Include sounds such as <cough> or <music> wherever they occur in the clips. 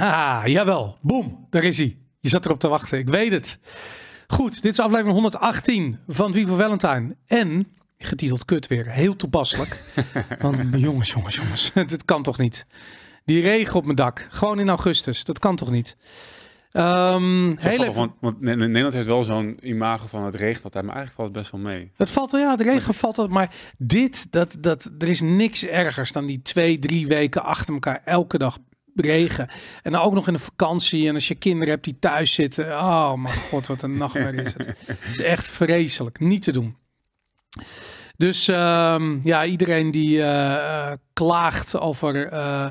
Ah, jawel. Boom, daar is hij. Je zat erop te wachten, ik weet het. Goed, dit is aflevering 118 van Vivo Valentine. En getiteld Kut weer, heel toepasselijk. <laughs> Want jongens, jongens, jongens, <laughs> dit kan toch niet? Die regen op mijn dak, gewoon in augustus, dat kan toch niet? Um, ehm, heel want, want, Nederland heeft wel zo'n imago van het dat hij maar eigenlijk valt het best wel mee. Het valt wel, ja, de regen valt wel, maar dit, dat, dat, er is niks ergers dan die twee, drie weken achter elkaar elke dag regen. En dan ook nog in de vakantie. En als je kinderen hebt die thuis zitten. Oh mijn god, wat een nachtmerrie is het. Het is echt vreselijk. Niet te doen. Dus ehm, ja, iedereen die eh, eh, klaagt over... Eh,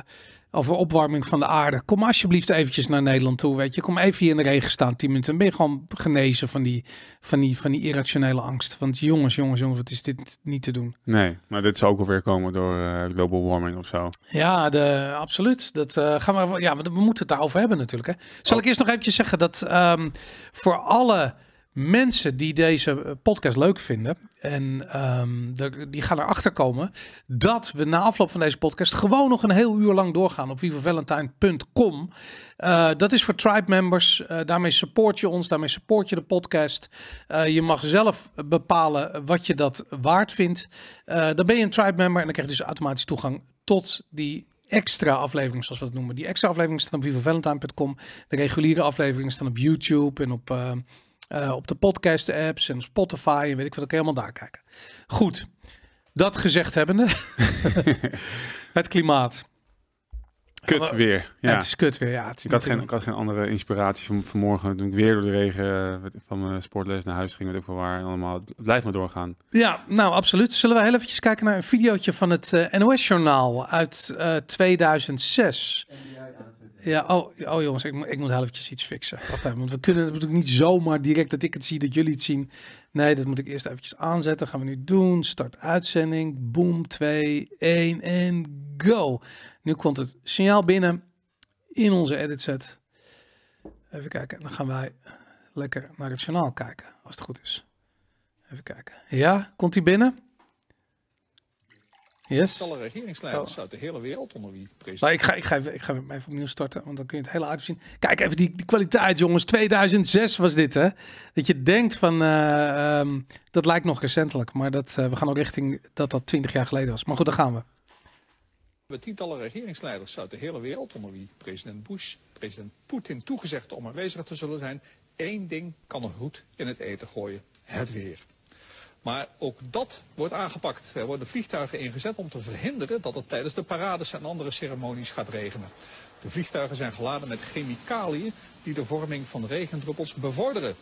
over opwarming van de aarde. Kom alsjeblieft eventjes naar Nederland toe, weet je. Kom even hier in de regen staan, Tien minuten. Dan ben je gewoon genezen van die, van die, van die irrationele angst. Want jongens, jongens, jongens, wat is dit niet te doen? Nee, maar dit zou ook alweer komen door uh, global warming of zo. Ja, de, absoluut. Dat, eh, gaan we, ja, we, we moeten het daarover hebben natuurlijk. Hè. Zal oh. ik eerst nog eventjes zeggen dat ehm, voor alle mensen die deze podcast leuk vinden en ehm, die gaan erachter komen dat we na afloop van deze podcast gewoon nog een heel uur lang doorgaan op vivavalentine.com. Uh, eh, dat is voor tribe members. Eh, daarmee support je ons, daarmee support je de podcast. Eh, je mag zelf bepalen wat je dat waard vindt. dan ben je een tribe member en dan krijg je dus automatisch toegang tot die extra afleveringen, zoals we dat noemen. Die extra afleveringen staan op vivavalentine.com. De reguliere afleveringen staan op YouTube en op eh, op de podcast apps en Spotify en weet ik wat. Ik helemaal daar kijken. Goed, dat gezegd hebbende. <laughs> het klimaat. Kut weer. Ja. Het is kut weer, ja. Het is ik, had geen, ik had geen andere inspiratie van vanmorgen. Toen ik weer door de regen eh, van mijn sportles naar huis ging, weet ik wel waar. Allemaal. Het blijft maar doorgaan. Ja, nou absoluut. Zullen we heel eventjes kijken naar een videootje van het eh, NOS-journaal uit 2006. Ja, oh, oh jongens, ik, ik moet even iets fixen. Wacht even, want we kunnen het natuurlijk niet zomaar direct dat ik het zie, dat jullie het zien. Nee, dat moet ik eerst eventjes aanzetten. Gaan we nu doen. Start uitzending. Boom, 2, 1 en go. Nu komt het signaal binnen in onze edit set. Even kijken, dan gaan wij lekker naar het journaal kijken, als het goed is. Even kijken. Ja, komt hij binnen? Yes. Alle regeringsleiders oh. uit de hele wereld onder wie president. Maar nou, ik, ga, ik, ga even, ik ga even opnieuw starten, want dan kun je het hele zien. Kijk even die, kwaliteit, jongens. 2006 was dit, hè? Dat je denkt van, eh, ehm, dat lijkt nog recentelijk. Maar dat, eh, we gaan ook richting dat dat 20 jaar geleden was. Maar goed, daar gaan we. We tientallen regeringsleiders uit de hele wereld onder wie president Bush, president Poetin toegezegd om aanwezig te zullen zijn. Eén ding kan een goed in het eten gooien. Het weer. Maar ook dat wordt aangepakt. Er worden vliegtuigen ingezet om te verhinderen dat het tijdens de parades en andere ceremonies gaat regenen. De vliegtuigen zijn geladen met chemicaliën die de vorming van regendruppels bevorderen.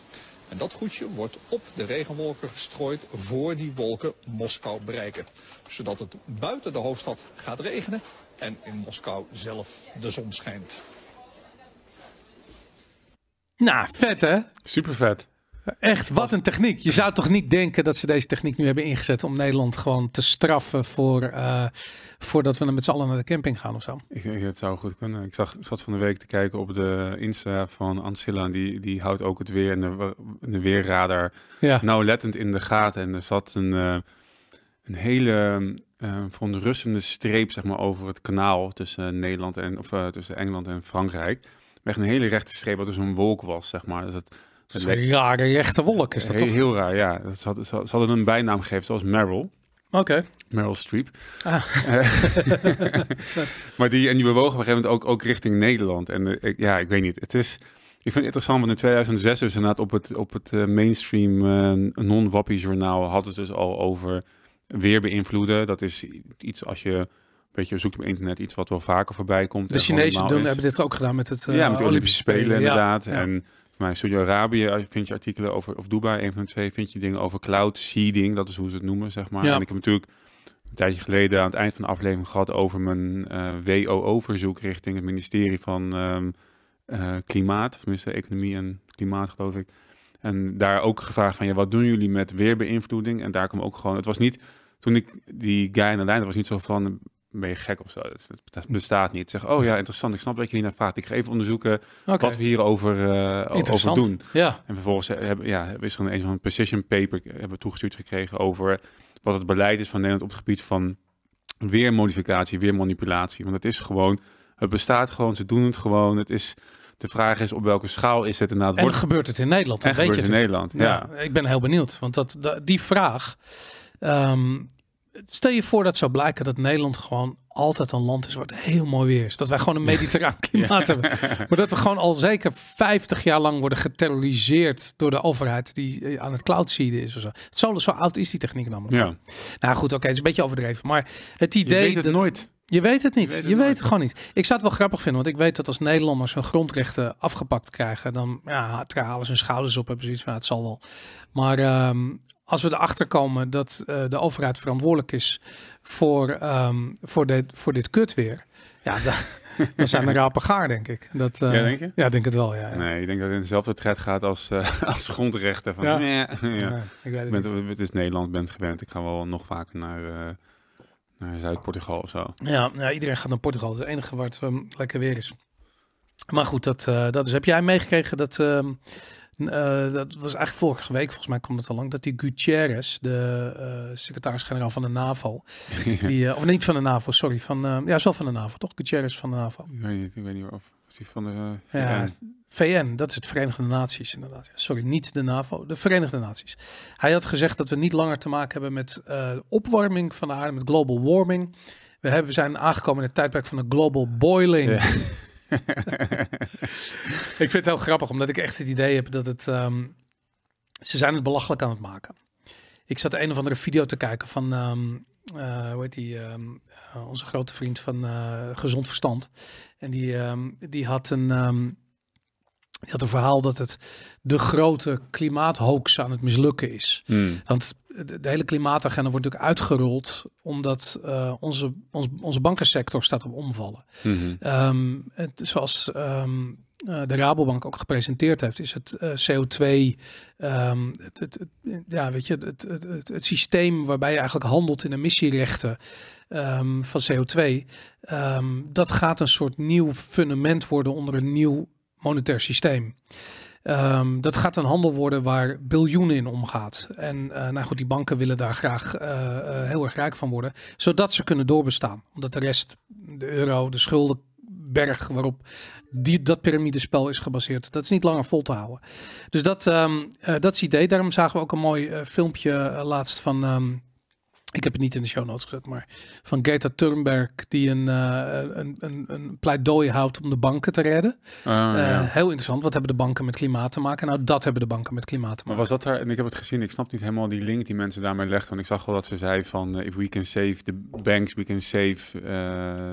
En dat goedje wordt op de regenwolken gestrooid voor die wolken Moskou bereiken. Zodat het buiten de hoofdstad gaat regenen en in Moskou zelf de zon schijnt. Nou, vet hè? Supervet. Echt, wat een techniek. Je zou toch niet denken dat ze deze techniek nu hebben ingezet om Nederland gewoon te straffen voor, uh, voordat we dan met z'n allen naar de camping gaan of zo. Ik, het zou goed kunnen. Ik zag, zat van de week te kijken op de Insta van Ancilla. Die, die houdt ook het weer en de, weerradar ja. nauwlettend in de gaten. En er zat een, eh, een hele uh, eh, verontrustende streep zeg maar, over het kanaal tussen, Nederland en, of, tussen Engeland en Frankrijk. Echt een hele rechte streep wat dus een wolk was, zeg maar. Dus een rare rechte wolk is dat heel, toch? Heel raar, ja. ze, hadden, een bijnaam gegeven, zoals Meryl. Oké. Meryl Streep. Ah. Eh, <laughs> maar die, en die bewogen op een gegeven moment ook, ook richting Nederland. En eh, ja, ik weet niet. Het is... Ik vind het interessant, want in 2006 dus inderdaad op het, op het eh, mainstream non-wappie journaal had het dus al over weer beïnvloeden. Dat is iets als je een beetje zoekt op internet, iets wat wel vaker voorbij komt. De Chinezen doen, hebben dit ook gedaan met het de Olympische, Spelen, inderdaad. Ja. En maar Saudi-Arabië eh, vind je artikelen over, of Dubai, een van de twee, vind je dingen over cloud seeding, dat is hoe ze het noemen, zeg maar. En ik heb natuurlijk een tijdje geleden aan het eind van de aflevering gehad over mijn uh, eh, WOO-verzoek richting het ministerie van um, uh, Klimaat, tenminste Economie en Klimaat, geloof ik. En daar ook gevraagd van, ja, wat doen jullie met weerbeïnvloeding? En daar kwam ook gewoon, het was niet, toen ik die guy aan de lijn, dat was niet zo van, ben je gek of zo. Dat, bestaat niet. Zeg, oh ja, interessant. Ik snap dat je hier naar vraagt. Ik ga even onderzoeken wat we hierover uh, over doen. Ja. En vervolgens eh, hebben, ja, is er een, een precision paper eh, hebben we toegestuurd gekregen over wat het beleid is van Nederland op het gebied van weer modificatie, weer manipulatie. Want het is gewoon, het bestaat gewoon, ze doen het gewoon. Het is, de vraag is op welke schaal is het inderdaad. En gebeurt het in Nederland? Dat en gebeurt het in Nederland, ja. Ik ben heel benieuwd, want dat, die vraag... Ehm, Stel je voor dat zou blijken dat Nederland gewoon altijd een land is wat heel mooi weer is. Dat wij gewoon een mediterraan klimaat hebben. Maar dat we gewoon al zeker 50 jaar lang worden geterroriseerd door de overheid die eh, aan het cloud seeden is of zo. zo. Zo oud is die techniek namelijk. Nou ja. Nou goed, oké, het is een beetje overdreven. Maar het idee. Je weet het dat, nooit. Je weet het niet. Je weet het, gewoon niet. Ik zou het wel grappig vinden, want ik weet dat als Nederlanders hun grondrechten afgepakt krijgen, dan ja, halen ze hun schouders op hebben precies van het zal wel. Maar um, als we erachter komen dat eh, de overheid verantwoordelijk is voor, ehm, voor, dit, voor dit kutweer, ja, <laughs> dan zijn we rapen gaar, denk ik. Dat, eh, ja, denk je? Ja, denk het wel, ja, Nee, ik denk dat het in dezelfde tred gaat als, uh, <laughs> als grondrechten. Van, ja. ja. ik weet het niet. Het is Nederland, bent gewend. Ik ga wel nog vaker naar... naar Zuid-Portugal of zo. Ja, ja, iedereen gaat naar Portugal. Dat is het enige wat het ehm, lekker weer is. Maar goed, dat, dat is. Heb jij meegekregen dat ehm, eh, dat was eigenlijk vorige week, volgens mij komt het al lang, dat die Gutierrez, de uh, secretaris-generaal van de NAVO, <laughs> die, eh, of niet van de NAVO, sorry, van, ja, zelf van de NAVO, toch? Gutierrez van de NAVO. Ik weet niet, ik weet niet of, is die van de VN? VN, dat is het Verenigde Naties inderdaad. Sorry, niet de NAVO, de Verenigde Naties. Hij had gezegd dat we niet langer te maken hebben met opwarming van de aarde, met global warming. We, hebben, we zijn aangekomen in het tijdperk van de global boiling. <laughs> <laughs> ik vind het heel grappig, omdat ik echt het idee heb dat het... Ehm, ze zijn het belachelijk aan het maken. Ik zat een of andere video te kijken van... Ehm, eh, hoe heet die, ehm, eh, onze grote vriend van eh, Gezond Verstand. En die, die had een, je had een verhaal dat het de grote klimaathoax aan het mislukken is. Hmm. Want de, hele klimaatagenda wordt natuurlijk uitgerold omdat uh, onze, ons, onze bankensector staat op omvallen. Mm -hmm. Ehm, het, zoals ehm, eh, de Rabobank ook gepresenteerd heeft, is het eh, CO2, ehm, het, het, ja, weet je, het, het, systeem waarbij je eigenlijk handelt in emissierechten um, van CO2, dat gaat een soort nieuw fundament worden onder een nieuw monetair systeem. Ehm, dat gaat een handel worden waar biljoenen in omgaat. En eh, nou goed, die banken willen daar graag eh, eh, heel erg rijk van worden, zodat ze kunnen doorbestaan. Omdat de rest, de euro, de schuldenberg waarop die, dat piramidespel is gebaseerd, dat is niet langer vol te houden. Dus dat, ehm, dat is het idee. Daarom zagen we ook een mooi filmpje laatst van. Ehm, ik heb het niet in de show notes gezet, maar van Greta Thunberg, die een, eh, een, een, een, pleidooi houdt om de banken te redden. Ah, eh, heel interessant, wat hebben de banken met klimaat te maken? Nou, dat hebben de banken met klimaat te maken. Maar was dat er? en ik heb het gezien, ik snap niet helemaal die link die mensen daarmee legden, want ik zag wel dat ze zei van, eh, if we can save the banks, we can save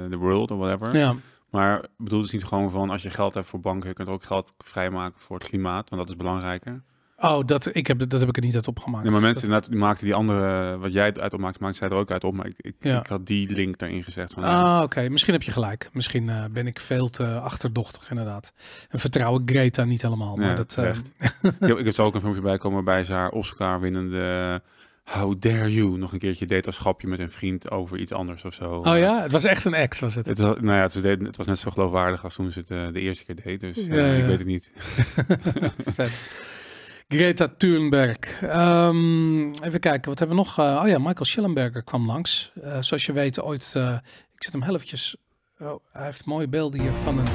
the world, of whatever. Ja. Maar bedoel het niet gewoon van, als je geld hebt voor banken, je kunt ook geld vrijmaken voor het klimaat, want dat is belangrijker? Oh, dat, ik heb, dat heb ik er niet uit opgemaakt. maar mensen dat... maakten die andere, wat jij uit opmaakt, maakten zij er ook uit op. Maar ik, ik, had die link daarin gezegd. ah, oké. Misschien heb je gelijk. Misschien eh, ben ik veel te achterdochtig, inderdaad. En vertrouw ik Greta niet helemaal. Maar dat, uh... <laughs> ik heb zo ook een filmpje bij komen bij haar Oscar-winnende... How dare you? Nog een keertje deed als schapje met een vriend over iets anders of zo. Oh ja, het was echt een ex, was het? het nou ja, het was, het was net zo geloofwaardig als toen ze het eh, de eerste keer deed. Dus ik weet het niet. <laughs> Vet. <laughs> Greta Thunberg. Ehm, even kijken, wat hebben we nog? Eh, oh ja, Michael Schellenberger kwam langs. Eh, zoals je weet ooit, eh, ik zet hem helftjes. Oh, hij heeft mooie beelden hier van een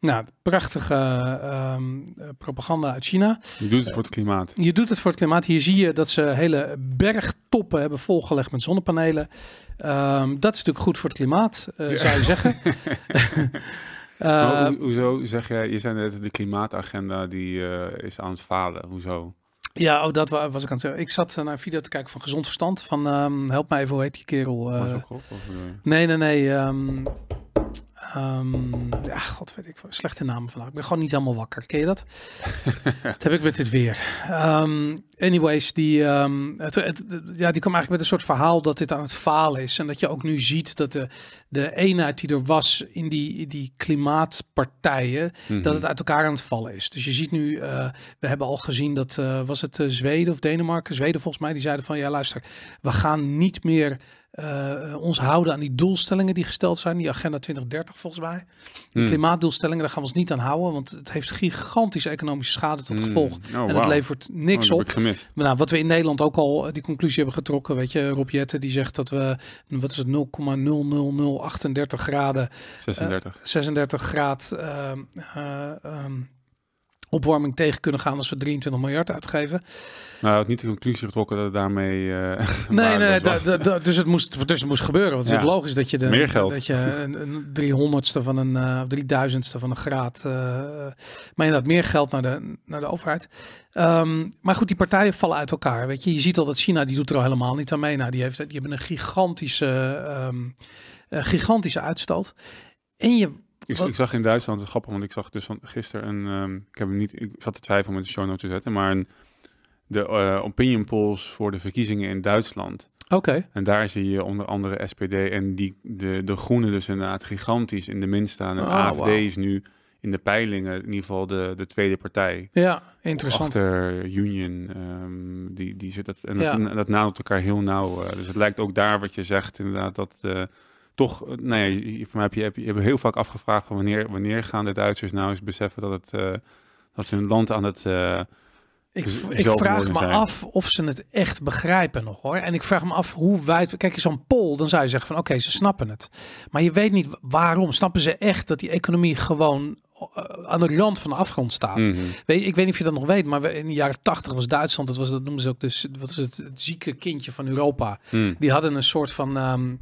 Nou, prachtige ehm, propaganda uit China. Je doet het voor het klimaat. Je doet het voor het klimaat. Hier zie je dat ze hele bergtoppen hebben volgelegd met zonnepanelen. Ehm, dat is natuurlijk goed voor het klimaat, eh, zou je zeggen. <laughs> <laughs> Eh, hoezo zeg jij, je zei net de klimaatagenda die eh, is aan het falen. Hoezo? Ja, oh, dat was ik aan het zeggen. Ik zat naar een video te kijken van Gezond Verstand. Van um, help mij even, hoe heet die kerel? nee, nee, nee. Um, Ehm, ja, god weet ik. Slechte naam vandaag. Ik ben gewoon niet helemaal wakker. Ken je dat? <laughs> dat heb ik met dit weer. Ehm, anyways, die, ehm, het, ja, die kwam eigenlijk met een soort verhaal dat dit aan het falen is. En dat je ook nu ziet dat de, de eenheid die er was in die, die klimaatpartijen, mhm. dat het uit elkaar aan het vallen is. Dus je ziet nu, eh, we hebben al gezien dat, eh, was het eh, Zweden of Denemarken? Zweden volgens mij, die zeiden van, ja luister, we gaan niet meer eh, eh, ons houden aan die doelstellingen die gesteld zijn. Die agenda 2030 volgens mij. Die hmm. klimaatdoelstellingen, daar gaan we ons niet aan houden. Want het heeft gigantische economische schade tot hmm. gevolg. Oh, en het levert oh, niks op. Maar nou, wat we in Nederland ook al eh, die conclusie hebben getrokken. Weet je, Rob die zegt dat we, wat is het, 0,00038 graden. 36. Uh, 36 graden. Um, opwarming tegen kunnen gaan als we 23 miljard uitgeven. Nou, heb niet de conclusie getrokken dat het daarmee. Eh, <laughs> nee, nee, dat dus, het moest, dus het moest gebeuren. Want het is logisch dat je de, meer geld. Dat je een, driehonderdste van een uh, eh, 3000 van een graad. Uh, maar inderdaad, meer geld naar de, naar de overheid. Ehm, maar goed, die partijen vallen uit elkaar. Weet je, je ziet al dat China die doet er al helemaal niet aan mee. Nou, die, heeft, die hebben een gigantische, ehm, gigantische uitstoot. En je ik, zag in Duitsland, het is grappig, want ik zag dus van gisteren een, ehm, ik heb niet, ik zat te twijfelen om het de show notes te zetten, maar de eh, opinion polls voor de verkiezingen in Duitsland. Oké. En daar zie je onder andere SPD en die, de, de Groenen dus inderdaad gigantisch in de min staan. En oh, AFD is nu in de peilingen in ieder geval de, de tweede partij. Ja, interessant. Achter Union, ehm, die, die zit dat, en, dat, en elkaar heel nauw. Eh. dus het lijkt ook daar wat je zegt inderdaad, dat... Uh, toch, eh, nou ja, voor mij heb je, heb je, heb heel vaak afgevraagd van wanneer, wanneer gaan de Duitsers nou eens beseffen dat, het, eh, dat ze hun land aan het... Eh, ik, ik vraag me af of ze het echt begrijpen nog hoor. En ik vraag me af hoe wij. Kijk, zo'n poll, dan zou je zeggen van oké, ze snappen het. Maar je weet niet waarom. Snappen ze echt dat die economie gewoon aan de rand van de afgrond staat. Mm -hmm. weet, ik weet niet of je dat nog weet, maar in de jaren tachtig was Duitsland, dat, was, dat noemen ze ook dus, wat is het, het zieke kindje van Europa. Hmm. Die hadden een soort van ehm,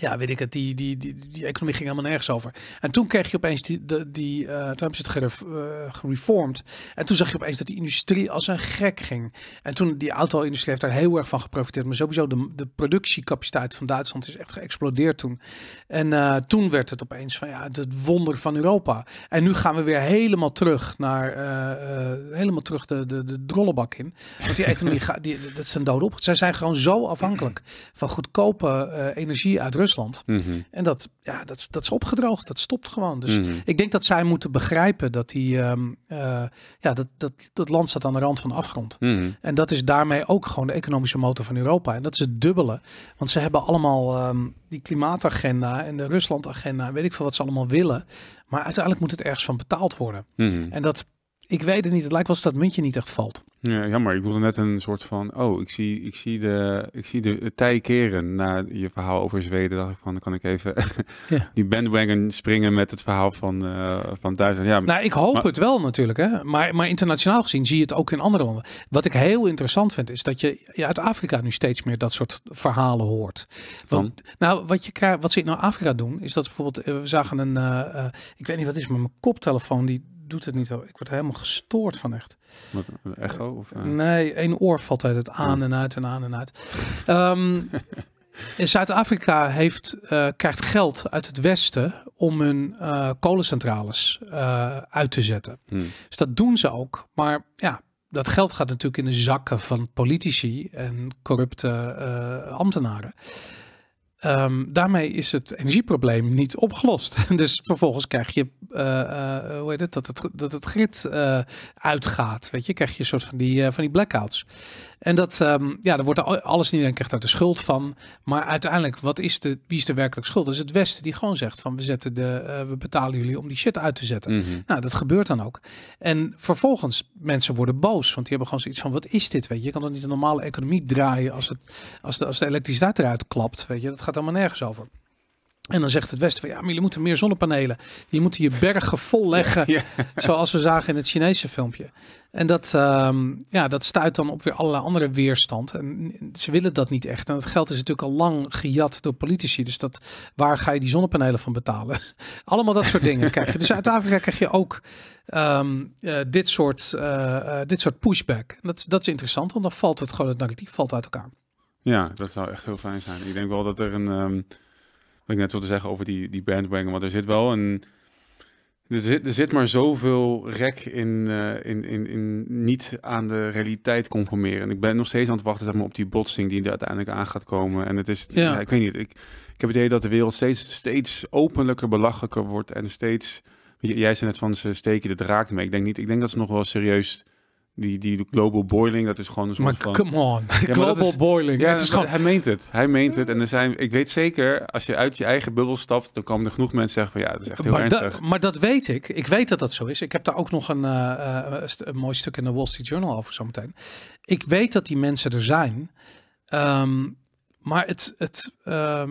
ja, weet ik het, die, die, die, economie ging helemaal nergens over. En toen kreeg je opeens die, de, die uh, eh, toen hebben ze het eh, gereformd. En toen zag je opeens dat die industrie als een gek ging. En toen, die auto-industrie heeft daar heel erg van geprofiteerd. Maar sowieso, de, de productiecapaciteit van Duitsland is echt geëxplodeerd toen. En eh, toen werd het opeens van, ja, het wonder van Europa. En nu gaan we weer helemaal terug naar, helemaal terug de, de, de drollebak in. Want die economie, <laughs> gaat, die, dat zijn een op. Zij zijn gewoon zo afhankelijk van goedkope energie uit Rusland. Mhm. En dat, ja, dat, dat is opgedroogd, dat stopt gewoon. Dus mhm. ik denk dat zij moeten begrijpen dat, die, ehm, eh, ja, dat, dat, dat land staat aan de rand van de afgrond. Mhm. En dat is daarmee ook gewoon de economische motor van Europa. En dat is het dubbele. Want ze hebben allemaal ehm, die klimaatagenda en de Ruslandagenda, weet ik veel wat ze allemaal willen. Maar uiteindelijk moet het ergens van betaald worden. En dat ik weet het niet. Het lijkt wel dat dat muntje niet echt valt. Ja, maar Ik wilde net een soort van... Oh, ik zie, ik zie, de, ik zie de, de tij keren na je verhaal over Zweden. dacht ik van, dan kan ik even <laughs> die bandwagon springen met het verhaal van, uh, van Duitsland. Ja, nou, ik hoop het wel natuurlijk. Hè? Maar, maar internationaal gezien zie je het ook in andere landen. Wat ik heel interessant vind, is dat je ja, uit Afrika nu steeds meer dat soort verhalen hoort. Want, nou, wat, je, wat ze in Afrika doen, is dat bijvoorbeeld... Eh, we zagen een... Eh, ik weet niet wat is, maar mijn koptelefoon die doet het niet zo. Ik word helemaal gestoord van echt. Met een echo? Of, eh? Nee, één oor valt altijd aan en uit en aan en uit. Um, <laughs> Zuid-Afrika heeft, eh, krijgt geld uit het Westen om hun eh, kolencentrales uit te zetten. Hmm. Dus dat doen ze ook. Maar ja, dat geld gaat natuurlijk in de zakken van politici en corrupte ambtenaren. Ehm, daarmee is het energieprobleem niet opgelost. <laughs> Dus vervolgens krijg je, eh, eh, hoe heet het, dat het, dat het grid eh, uitgaat. Weet je, krijg je een soort van die, van die blackouts. En dat, ehm, ja, daar wordt alles niet, dan krijgt daar de schuld van. Maar uiteindelijk, wat is de, wie is de werkelijk schuld? Dat is het Westen die gewoon zegt van we, zetten de, eh, we betalen jullie om die shit uit te zetten. Mhm. Nou, dat gebeurt dan ook. En vervolgens, mensen worden boos, want die hebben gewoon zoiets van wat is dit? Weet je, kan toch niet een normale economie draaien als, het, als, de, als de elektriciteit eruit klapt? Weet je, dat gaat allemaal nergens over. En dan zegt het Westen van ja, maar jullie moeten meer zonnepanelen. Je moet je bergen vol leggen. <laughs> Zoals we zagen in het Chinese filmpje. En dat, ehm, ja, dat stuit dan op weer allerlei andere weerstand. En ze willen dat niet echt. En dat geld is natuurlijk al lang gejat door politici. Dus dat, waar ga je die zonnepanelen van betalen? <laughs> Allemaal dat soort dingen krijg je. Dus uit Afrika krijg je ook ehm, eh, dit, soort, eh, eh, dit soort pushback. dat, dat is interessant, want dan valt het gewoon, het narratief valt uit elkaar. Ja, dat zou echt heel fijn zijn. Ik denk wel dat er een... Ehm, wat ik net wilde zeggen over die, die bandwagon. Want er zit wel een. Er zit, er zit maar zoveel rek in, eh, in, in, in niet aan de realiteit conformeren. En ik ben nog steeds aan het wachten op die botsing die er uiteindelijk aan gaat komen. En het is, ik weet niet, ik, ik heb het idee dat de wereld steeds, steeds openlijker, belachelijker wordt en steeds... Jij zei net van, ze steken de draak mee. Ik denk niet, ik denk dat ze nog wel serieus die, die global boiling, dat is gewoon een soort maar van... come on, global boiling. Ja, het is gewoon... Hij meent het, hij meent het. En er zijn, ik weet zeker, als je uit je eigen bubbel stapt, dan komen er genoeg mensen zeggen van ja, dat is echt heel maar ernstig. maar dat weet ik, ik weet dat dat zo is. Ik heb daar ook nog een, eh, eh, mooi stuk in de Wall Street Journal over zometeen. Ik weet dat die mensen er zijn, ehm, maar het... het ehm,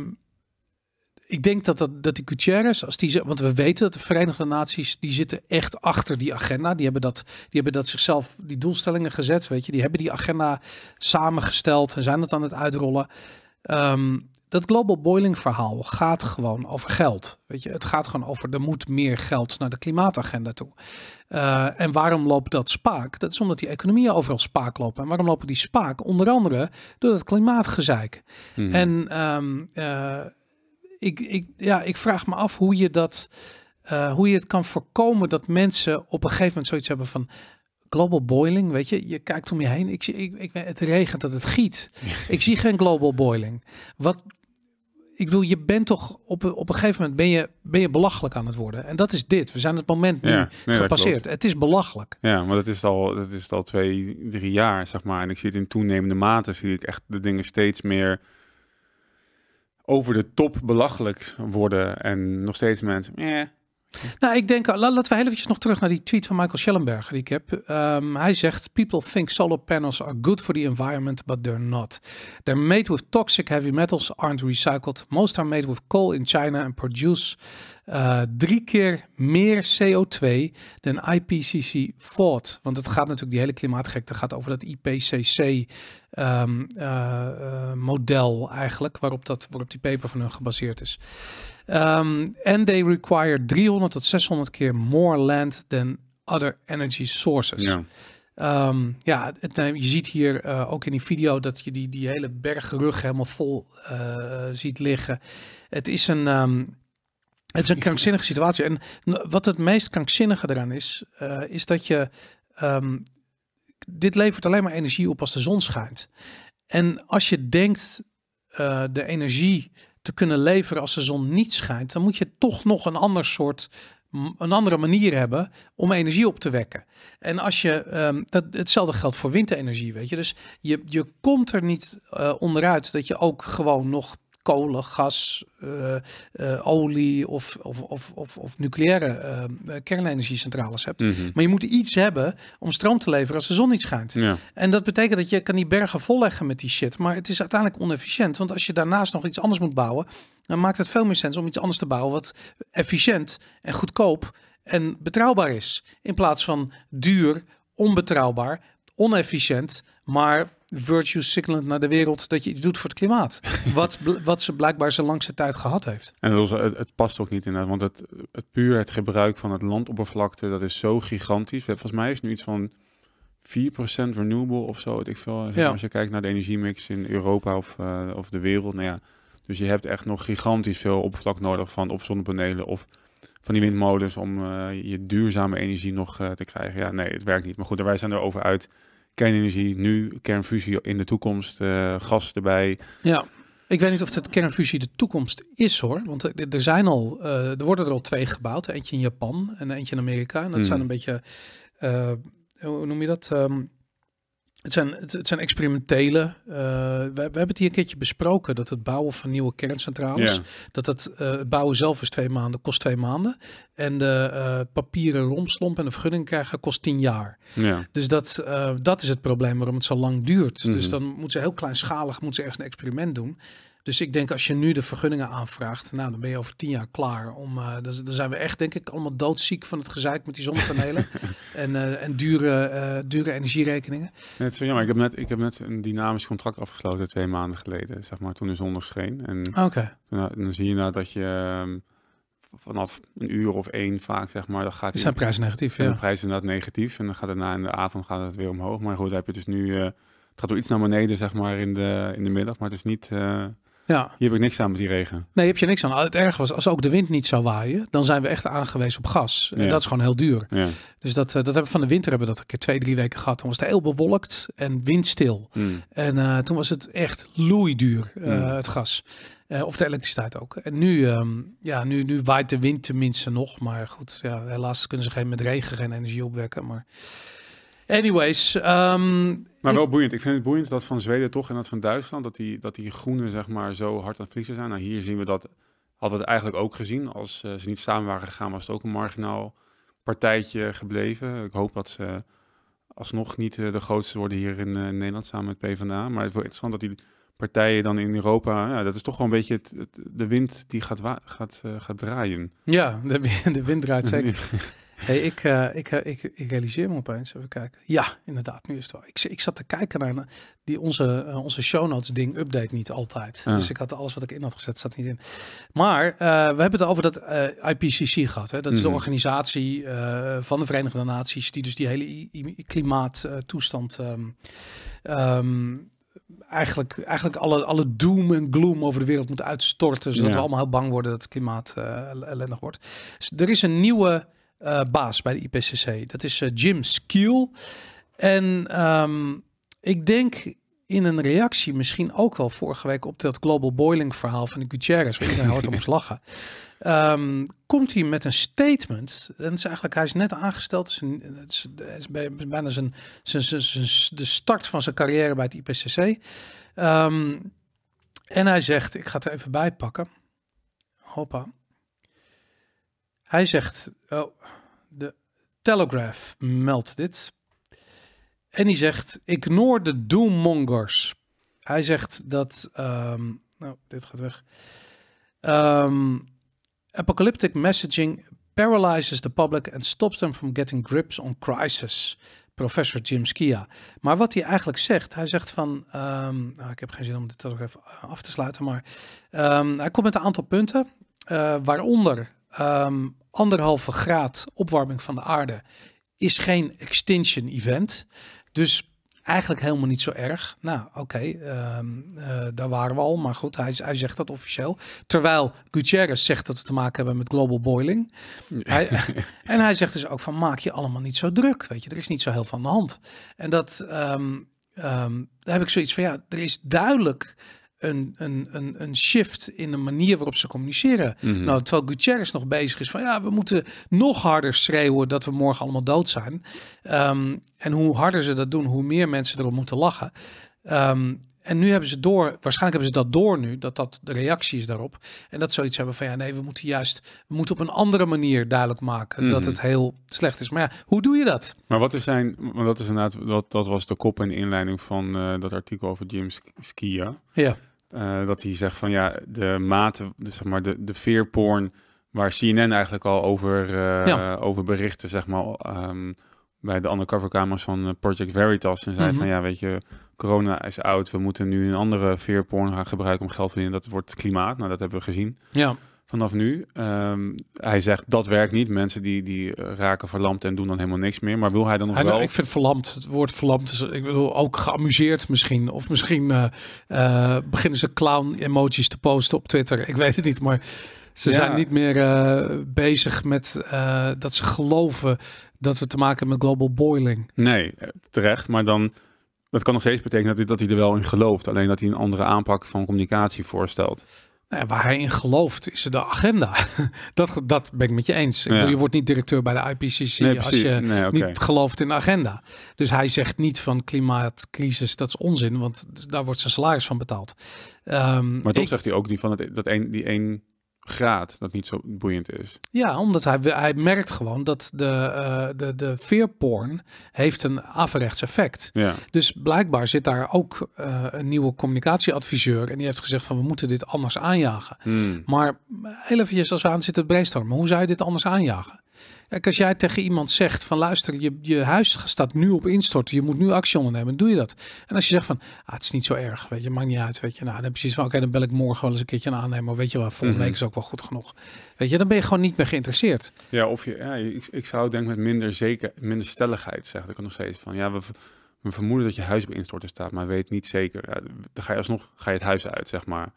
ik denk dat, dat, dat die Gutierrez, als die, want we weten dat de Verenigde Naties, die zitten echt achter die agenda. Die hebben dat, die hebben dat zichzelf, die doelstellingen gezet, weet je. Die hebben die agenda samengesteld en zijn dat aan het uitrollen. Ehm, dat global boiling verhaal gaat gewoon over geld. Weet je, het gaat gewoon over er moet meer geld naar de klimaatagenda toe. Eh, en waarom loopt dat spaak? Dat is omdat die economieën overal spaak lopen. En waarom lopen die spaak? Onder andere door dat klimaatgezeik. Mhm. En ehm, eh, ik, ik, ja, ik vraag me af hoe je, dat, eh, hoe je het kan voorkomen dat mensen op een gegeven moment zoiets hebben van global boiling, weet je, je kijkt om je heen. Ik zie, ik, ik, het regent dat het giet. <laughs> ik zie geen global boiling. Wat, ik bedoel, je bent toch op, op een gegeven moment ben je, ben je belachelijk aan het worden. En dat is dit. We zijn het moment nu gepasseerd. Het is belachelijk. Ja, maar dat is, al, dat is al twee, drie jaar, zeg maar. En ik zie het in toenemende mate, zie ik echt de dingen steeds meer over de top belachelijk worden en nog steeds mensen, ja eh, nou, ik denk, laten we heel eventjes nog terug naar die tweet van Michael Schellenberger die ik heb. Ehm, hij zegt, people think solar panels are good for the environment, but they're not. They're made with toxic heavy metals, aren't recycled. Most are made with coal in China and produce eh, drie keer meer CO2 dan IPCC thought. Want het gaat natuurlijk, die hele klimaatgekte gaat over dat IPCC-model ehm, eh, eh, eigenlijk, waarop, dat, waarop die paper van hun gebaseerd is. En ehm, they require 300 tot 600 keer more land than other energy sources. Ja. Ehm, ja, nou, je ziet hier eh, ook in die video dat je die, die hele bergrug helemaal vol eh, ziet liggen. Het is een, ehm, het is een krankzinnige situatie. En wat het meest krankzinnige eraan is, eh, is dat je. dit levert alleen maar energie op als de zon schijnt. En als je denkt de energie te kunnen leveren als de zon niet schijnt, dan moet je toch nog een ander soort een andere manier hebben om energie op te wekken. En als je, ehm, dat, hetzelfde geldt voor windenergie, weet je. Dus je, je komt er niet eh, onderuit dat je ook gewoon nog kolen, gas, eh, eh, olie of, of, of, of, of nucleaire eh, kernenergiecentrales hebt. Mhm. Maar je moet iets hebben om stroom te leveren als de zon niet schijnt. Ja. En dat betekent dat je kan die bergen volleggen met die shit. Maar het is uiteindelijk onefficiënt. Want als je daarnaast nog iets anders moet bouwen, dan maakt het veel meer sens om iets anders te bouwen wat efficiënt en goedkoop en betrouwbaar is. In plaats van duur, onbetrouwbaar, onefficiënt, maar virtue signalend naar de wereld dat je iets doet voor het klimaat. <laughs> wat, wat ze blijkbaar zijn langste tijd gehad heeft. En het, het past ook niet inderdaad, want het, het puur het gebruik van het landoppervlakte, dat is zo gigantisch. Volgens mij is nu iets van 4% renewable of zo. ik veel. ja. Als je kijkt naar de energiemix in Europa of, eh, of de wereld. Nou ja, dus je hebt echt nog gigantisch veel oppervlak nodig van of zonnepanelen of van die windmolens om eh, je duurzame energie nog eh, te krijgen. Ja, nee, het werkt niet. Maar goed, wij zijn er over uit kernenergie nu, kernfusie in de toekomst, eh, gas erbij. Ja. Ik weet niet of het kernfusie de toekomst is hoor. Want er zijn al, uh, er worden er al twee gebouwd. Eentje in Japan en eentje in Amerika. En dat hmm. zijn een beetje, eh, hoe noem je dat? Ehm, het zijn, het, zijn experimentele. Eh, we, hebben het hier een keertje besproken dat het bouwen van nieuwe kerncentrales, dat eh, het, bouwen zelf is twee maanden, kost twee maanden. En de eh, papieren romslomp en de vergunning krijgen kost tien jaar. Ja. Dus dat, dat is het probleem waarom het zo lang duurt. Dus mhm. dan moeten ze heel kleinschalig moet ze ergens een experiment doen. Dus ik denk als je nu de vergunningen aanvraagt, nou dan ben je over tien jaar klaar. Om, uh, dan, dan, zijn we echt denk ik allemaal doodziek van het gezeik met die zonnepanelen <laughs> en, eh, en dure, eh, dure energierekeningen. net zo ja, jammer, ik heb, net, ik heb net een dynamisch contract afgesloten twee maanden geleden, zeg maar toen de zon nog scheen. En ah, dan, dan zie je nou dat je ehm, vanaf een uur of één vaak, zeg maar, dan gaat... Het zijn prijzen negatief, ja. De prijzen inderdaad negatief en dan gaat het na in de avond gaat het weer omhoog. Maar goed, dan heb je dus nu... het gaat door iets naar beneden, zeg maar, in de, in de middag, maar het is niet... Ja. Hier heb ik niks aan met die regen. Nee, heb je niks aan. Het erg was, als ook de wind niet zou waaien, dan zijn we echt aangewezen op gas. En dat is gewoon heel duur. Ja. Dus dat, eh, dat hebben we van de winter hebben we dat een keer twee, drie weken gehad. Toen was het heel bewolkt en windstil. Hmm. En eh, toen was het echt loeiduur, uh, het gas. of de elektriciteit ook. En nu, ehm, ja, nu, nu waait de wind tenminste nog. Maar goed, ja, helaas kunnen ze geen met regen geen energie opwekken. Maar Anyways. Ehm, maar wel boeiend. Ik vind het boeiend dat van Zweden toch en dat van Duitsland, dat die, dat die groenen zeg maar zo hard aan het zijn. Nou, hier zien we dat, hadden we het eigenlijk ook gezien. Als eh, ze niet samen waren gegaan, was het ook een marginaal partijtje gebleven. Ik hoop dat ze alsnog niet eh, de grootste worden hier in eh, Nederland samen met PvdA. Maar het is wel interessant dat die partijen dan in Europa, ja, dat is toch wel een beetje de wind die gaat, gaat, gaat draaien. Ja, de, <laughs> de wind draait zeker. <laughs> Hey, ik, eh, ik, eh, ik, ik, realiseer me opeens, even kijken. Ja, inderdaad, nu is het wel. Ik, ik zat te kijken naar die, onze, eh, onze show notes ding update niet altijd. Dus ik had alles wat ik in had gezet, zat niet in. Maar we hebben het over dat IPCC gehad. Hè? Dat is de mhm. organisatie van de Verenigde Naties die dus die hele klimaattoestand... Ehm, ehm, eigenlijk, eigenlijk alle, alle doom en gloom over de wereld moet uitstorten. Zodat we allemaal heel bang worden dat het klimaat ellendig wordt. Dus er is een nieuwe eh, baas bij de IPCC. Dat is eh, Jim Skiel. En ehm, ik denk in een reactie misschien ook wel vorige week op dat global boiling verhaal van de Gutierrez, waar iedereen hard om moest <laughs> lachen, ehm, komt hij met een statement. En is eigenlijk, hij is net aangesteld, het is, een, het is, bijna zijn, zijn, zijn, de start van zijn carrière bij het IPCC. Ehm, en hij zegt, ik ga het even bij pakken. Hoppa. Hij zegt, oh, de Telegraph meldt dit. En die zegt, ignore de doommongers. Hij zegt dat, ehm, nou, dit gaat weg. Ehm, apocalyptic messaging paralyzes the public and stops them from getting grips on crisis. Professor Jim Skia. Maar wat hij eigenlijk zegt, hij zegt van, ehm, nou, ik heb geen zin om dit ook even af te sluiten, maar hij komt met een aantal punten, uh, waaronder Ehm, anderhalve graad opwarming van de aarde is geen extinction event. Dus eigenlijk helemaal niet zo erg. Nou, oké, ehm, eh, daar waren we al. Maar goed, hij, hij, zegt dat officieel. Terwijl Gutierrez zegt dat we te maken hebben met global boiling. Hij, <laughs> en hij zegt dus ook van maak je allemaal niet zo druk. Weet je, er is niet zo heel veel aan de hand. En dat, ehm, heb ik zoiets van ja, er is duidelijk een, een, een, een shift in de manier waarop ze communiceren. Mhm. Nou, terwijl Gutierrez nog bezig is van ja, we moeten nog harder schreeuwen dat we morgen allemaal dood zijn. Ehm, en hoe harder ze dat doen, hoe meer mensen erop moeten lachen. Ehm, en nu hebben ze door, waarschijnlijk hebben ze dat door nu, dat dat de reactie is daarop. En dat zoiets hebben van ja, nee, we moeten juist, we moeten op een andere manier duidelijk maken mhm. dat het heel slecht is. Maar ja, hoe doe je dat? Maar wat is zijn, want dat is inderdaad, dat, dat was de kop en inleiding van eh, dat artikel over James Skia. Ja. Eh, dat hij zegt van ja, de mate, de, zeg maar, de, de veerporn waar CNN eigenlijk al over, uh, over berichten zeg maar, ehm, bij de undercoverkamers van eh, Project Veritas. En zei mhm. van ja, weet je, corona is oud, we moeten nu een andere veerporn gaan gebruiken om geld te winnen Dat wordt klimaat, nou dat hebben we gezien. Ja vanaf nu. Ehm, hij zegt dat werkt niet. Mensen die, die eh, raken verlamd en doen dan helemaal niks meer. Maar wil hij dan nog wel? ik vind verlamd, het woord verlamd, ik bedoel ook geamuseerd misschien. Of misschien eh, eh, beginnen ze clown-emoties te posten op Twitter. Ik weet het niet, maar ze zijn niet meer bezig met dat ze geloven dat we te maken hebben met global boiling. Nee, terecht. Maar dan... Dat kan nog steeds betekenen dat hij, dat hij er wel in gelooft. Alleen dat hij een andere aanpak van communicatie voorstelt. Nou waar hij in gelooft, is de agenda. <laughs> dat, dat ben ik met je eens. Ik bedoel, je wordt niet directeur bij de IPCC als je niet gelooft in de agenda. Dus hij zegt niet van klimaatcrisis, dat is onzin, want daar wordt zijn salaris van betaald. Ehm, maar toch zegt hij ook die van het, dat een, die één graad dat niet zo boeiend is. Ja, omdat hij, hij merkt gewoon dat de, eh, de, de veerporn heeft een averechts effect. Ja. Dus blijkbaar zit daar ook eh, een nieuwe communicatieadviseur en die heeft gezegd van we moeten dit anders aanjagen. Hmm. Maar eh, heel eventjes als we aan zitten brainstormen, hoe zou je dit anders aanjagen? Kijk, als jij tegen iemand zegt van luister, je, je huis staat nu op instorten, je moet nu actie ondernemen, doe je dat. En als je zegt van ah, het is niet zo erg, weet je, maakt niet uit, weet je, nou dan precies van oké, dan bel ik morgen wel eens een keertje een aannemer, weet je wel, volgende mhm. week is ook wel goed genoeg. Weet je, dan ben je gewoon niet meer geïnteresseerd. Ja, of je, ja, ik, ik zou denk met minder zeker, minder stelligheid zeggen, ik nog steeds van ja, we, we vermoeden dat je huis op instorten staat, maar weet niet zeker. Ja, dan ga je alsnog ga je het huis uit, zeg maar.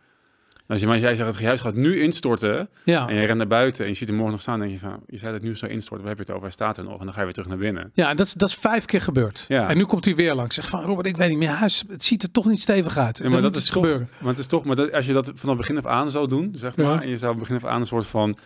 Als nou, jij zegt, het huis gaat nu instorten. Ja. En je rent naar buiten en je ziet hem morgen nog staan. denk je van, je zei dat het nu zo instorten. Waar heb je het over? Hij staat er nog. En dan ga je weer terug naar binnen. Ja, dat is, dat is vijf keer gebeurd. En nu komt hij weer langs. Zeg van, Robert, ik weet niet meer. Huis, het ziet er toch niet stevig uit. Ja, maar dat is gebeurd. Maar het is toch, maar dat, als je dat vanaf begin af aan zou doen, zeg maar. En je zou begin af aan een soort van,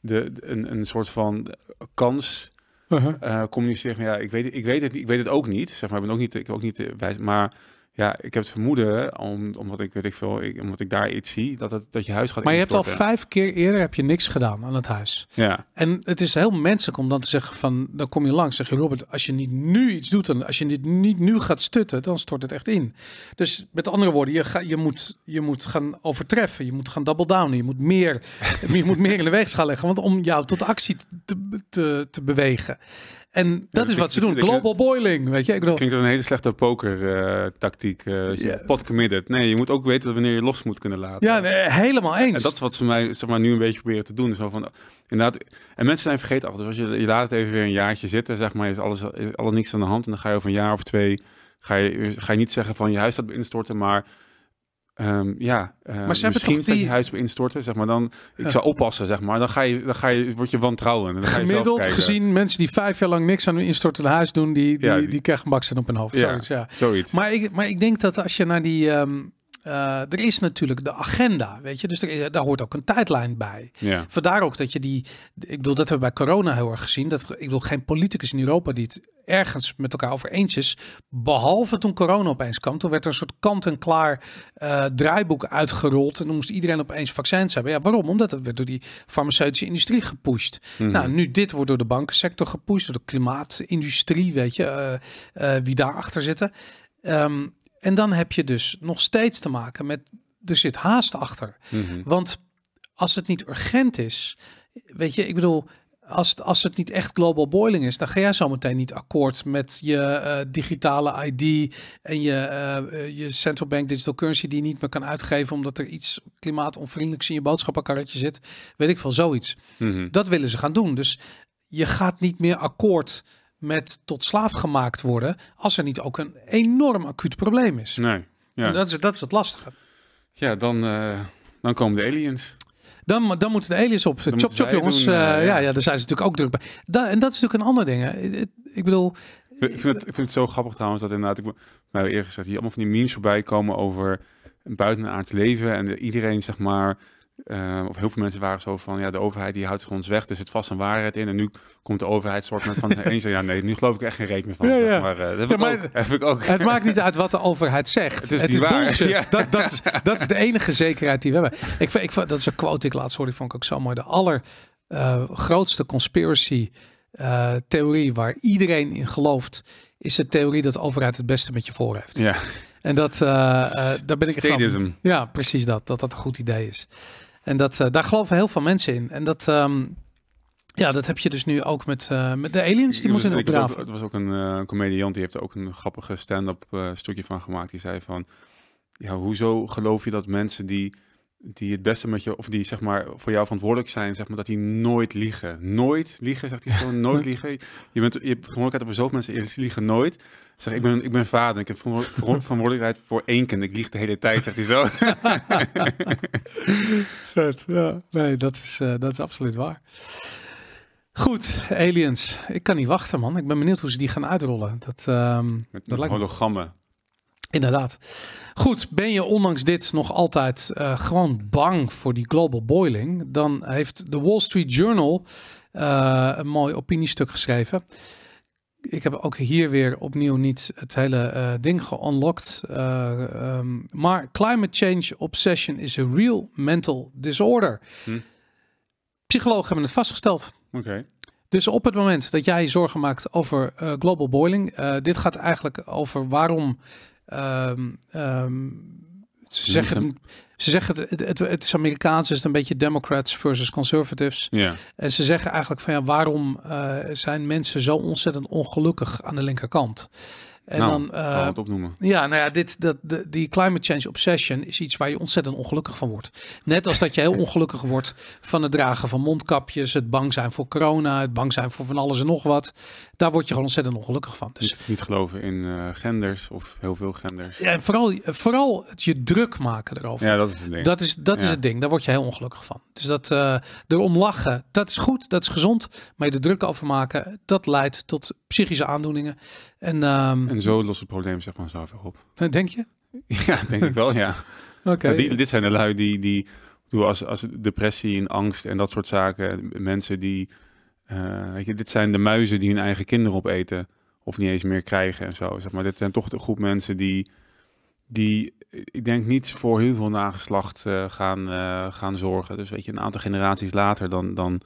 de, een, een soort van kans uh -huh. uh, eh, communiceren. Ja, ik weet, ik, weet het, ik weet het ook niet. Zeg maar, ik ben ook niet, ik ben ook niet bij, maar ja, ik heb het vermoeden, om, omdat ik weet ik veel, ik, omdat ik daar iets zie, dat, het, dat je huis gaat. Maar je hebt al vijf keer eerder heb je niks gedaan aan het huis. Ja. En het is heel menselijk om dan te zeggen van, dan kom je langs, zeg je Robert, als je niet nu iets doet en als je dit niet nu gaat stutten, dan stort het echt in. Dus met andere woorden, je, ga, je, moet, je moet gaan overtreffen, je moet gaan double downen, je moet meer, <laughs> je moet meer in de weg leggen, want om jou tot actie te, te, te bewegen. En dat is wat ze doen. Global boiling, weet je. Ik bedoel... Klinkt een hele slechte poker-tactiek. Uh, Pot committed. Nee, je moet ook weten wanneer je los moet kunnen laten. Ja, helemaal eens. En dat is wat ze mij zeg maar, nu een beetje proberen te doen. Zo van, inderdaad, en mensen zijn vergeten. Dus als je, je laat het even weer een jaartje zitten, zeg maar, is alles, alles niks aan de hand. En dan ga je over een jaar of twee, ga je, ga je niet zeggen van je huis staat instorten, maar Ehm, ja, eh, misschien zijn die... huis instorten, zeg maar. Dan, ik zou oppassen, zeg maar. Dan, ga je, dan, ga je, word je wantrouwen. Dan ga je Gemiddeld gezien, mensen die vijf jaar lang niks aan hun instortende huis doen, die, die, die... die krijgen baksen op hun hoofd. Ja, zoiets, ja. Maar, ik, maar ik denk dat als je naar die... Ehm, eh, er is natuurlijk de agenda, weet je. Dus er, daar hoort ook een tijdlijn bij. Ja. Vandaar ook dat je die... Ik bedoel, dat hebben we bij corona heel erg gezien. Dat, ik wil geen politicus in Europa die het ergens met elkaar over eens is. Behalve toen corona opeens kwam. Toen werd er een soort kant-en-klaar eh, draaiboek uitgerold. En dan moest iedereen opeens vaccins hebben. Ja, waarom? Omdat het werd door die farmaceutische industrie gepusht. Mhm. Nou, nu dit wordt door de bankensector gepusht. Door de klimaatindustrie, weet je. Uh, wie daarachter zitten. Um, en dan heb je dus nog steeds te maken met, er zit haast achter. Mhm. Want als het niet urgent is, weet je, ik bedoel, als, het, als het niet echt global boiling is, dan ga jij zometeen niet akkoord met je eh, digitale ID en je, eh, eh, je central bank digital currency die niet meer kan uitgeven omdat er iets klimaatonvriendelijks in je boodschappenkarretje zit. Weet ik veel, zoiets. Mhm. Dat willen ze gaan doen. Dus je gaat niet meer akkoord met tot slaaf gemaakt worden als er niet ook een enorm acuut probleem is. Nee. Ja. En dat, is, dat is het lastige. Ja, dan, eh, dan komen de aliens. Dan, dan moeten de aliens op. Dan chop, chop, jongens. Eh, eh, ja, ja, daar zijn ze natuurlijk ook druk bij. Da en dat is natuurlijk een ander ding. Ik bedoel... Ik vind, het, zo grappig trouwens dat inderdaad, ik, nou eerder gezegd, hier allemaal van die memes voorbij komen over een buitenaards leven en iedereen zeg maar Ehm, of heel veel mensen waren zo van, ja, de overheid die houdt ons weg, er zit vast een waarheid in. En nu komt de overheid soort van <laughs> eens ja, nee, nu geloof ik echt geen rekening van. maar, dat heb, ik ook, Het maakt niet uit wat de overheid zegt. Het is, het is bullshit. <laughs> Dat, dat, is, dat is de enige zekerheid die we hebben. Ik, ik, dat is een quote die ik laatst hoorde, die vond ik ook zo mooi. De allergrootste eh, uh, conspiracy eh, theorie waar iedereen in gelooft, is de theorie dat de overheid het beste met je voor heeft. Ja. En dat, eh, daar ben ik van. Ja, precies dat. Dat dat een goed idee is. En dat, eh, daar geloven heel veel mensen in. En dat... Ehm, ja, dat heb je dus nu ook met, eh, met de aliens die moeten ook opdraven. Er was ook een uh, comediant die heeft er ook een grappige stand-up stukje van gemaakt. Die zei van, ja, hoezo geloof je dat mensen die die het beste met je, of die zeg maar voor jou verantwoordelijk zijn, zeg maar, dat die nooit liegen. Nooit liegen, zegt hij gewoon, <laughs> nooit liegen. Je, bent, je hebt verantwoordelijkheid over zoveel mensen, ze liegen nooit. Zeg, ik ben, ik ben vader, ik heb <laughs> verantwoordelijkheid voor één kind, ik lieg de hele tijd, zegt hij zo. <laughs> ja. Nee, dat is, eh, dat is absoluut waar. Goed, aliens. Ik kan niet wachten, man. Ik ben benieuwd hoe ze die gaan uitrollen. Dat, um, Met dat hologrammen. Inderdaad. Goed, ben je ondanks dit nog altijd eh, gewoon bang voor die global boiling? Dan heeft de Wall Street Journal eh, een mooi opiniestuk geschreven. Ik heb ook hier weer opnieuw niet het hele eh, ding geunlocked. Ehm, maar climate change obsession is a real mental disorder. Hm. Psychologen hebben het vastgesteld. Oké. Dus op het moment dat jij zorgen maakt over global boiling, uh, dit gaat eigenlijk over waarom Ehm, ehm, ze zeggen, ze zeggen het, het, het, is Amerikaans, dus is een beetje Democrats versus Conservatives. En ze zeggen eigenlijk van ja, waarom eh, zijn mensen zo ontzettend ongelukkig aan de linkerkant? En nou, dan, eh, opnoemen. Ja, nou ja, dit, dat, die climate change obsession is iets waar je ontzettend ongelukkig van wordt. Net als dat je heel <laughs> ongelukkig wordt van het dragen van mondkapjes, het bang zijn voor corona, het bang zijn voor van alles en nog wat. Daar word je gewoon ontzettend ongelukkig van. Dus, niet, geloven in eh, genders of heel veel genders. Ja, en vooral, vooral het je druk maken erover. Ja, dat is het ding. Dat is, dat is het ding, daar word je heel ongelukkig van. Dus dat uh, erom lachen, dat is goed, dat is gezond. Maar je er druk over maken, dat leidt tot psychische aandoeningen. En, ehm, en zo lost het probleem zeg maar zelf op. <laughs> Denk je? <laughs> Ja, denk ik wel, ja. <laughs> Oké. Nou, dit zijn de lui die, die als, als depressie en angst en dat soort zaken. Mensen die, eh, weet je, dit zijn de muizen die hun eigen kinderen opeten of niet eens meer krijgen en zo. Zeg maar, dit zijn toch de groep mensen die, die ik denk niet voor heel veel nageslacht eh, gaan, eh, gaan zorgen. Dus weet je, een aantal generaties later dan, dan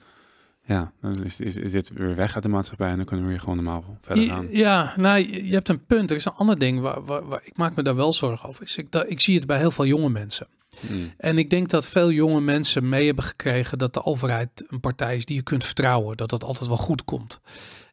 ja, dan is, is, is dit weer weg uit de maatschappij en dan kunnen we weer gewoon normaal verder gaan. Ja, nou, je hebt een punt. Er is een ander ding waar, waar, ik maak me daar wel zorgen over. Is ik, dat, ik zie het bij heel veel jonge mensen. Hmm. En ik denk dat veel jonge mensen mee hebben gekregen dat de overheid een partij is die je kunt vertrouwen. Dat dat altijd wel goed komt.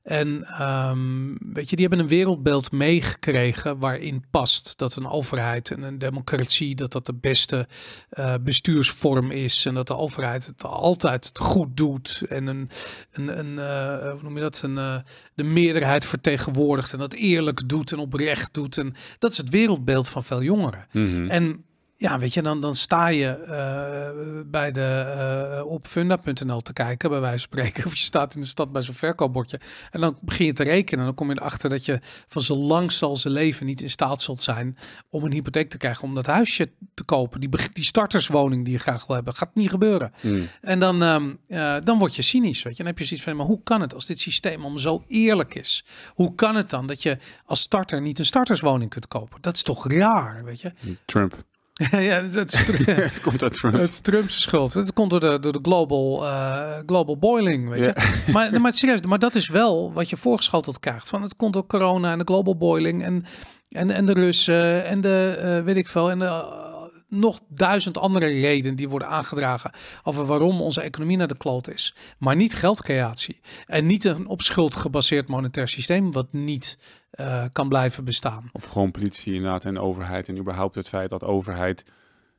En ehm, weet je, die hebben een wereldbeeld meegekregen waarin past dat een overheid en een democratie, dat dat de beste eh, bestuursvorm is. En dat de overheid het altijd goed doet en een, een, een eh, hoe noem je dat, een, eh, de meerderheid vertegenwoordigt en dat eerlijk doet en oprecht doet. En dat is het wereldbeeld van veel jongeren. Mhm. En ja, weet je, dan, dan sta je eh, bij de, eh, op funda.nl te kijken, bij wijze van spreken. <laughs> Of je staat in de stad bij zo'n verkoopbordje. En dan begin je te rekenen. En dan kom je erachter dat je van zo lang zal zijn leven niet in staat zult zijn om een hypotheek te krijgen. Om dat huisje te kopen. Die, die starterswoning die je graag wil hebben. Gaat niet gebeuren. Hmm. En dan, ehm, eh, dan word je cynisch. Weet je, dan heb je zoiets van: maar hoe kan het als dit systeem om zo eerlijk is? Hoe kan het dan dat je als starter niet een starterswoning kunt kopen? Dat is toch raar, weet je? Trump. <laughs> ja, het, is, <laughs> het komt uit Het is Trumps schuld. Het komt door de, door de global, eh, global boiling. Weet je? <laughs> Maar, maar serieus, maar dat is wel wat je voorgeschoteld krijgt. Van het komt door corona en de global boiling en, en, en de Russen en de eh, weet ik veel. En de, eh, nog duizend andere redenen die worden aangedragen over waarom onze economie naar de kloot is. Maar niet geldcreatie. En niet een op schuld gebaseerd monetair systeem, wat niet eh, kan blijven bestaan. Of gewoon politie inderdaad en overheid en überhaupt het feit dat overheid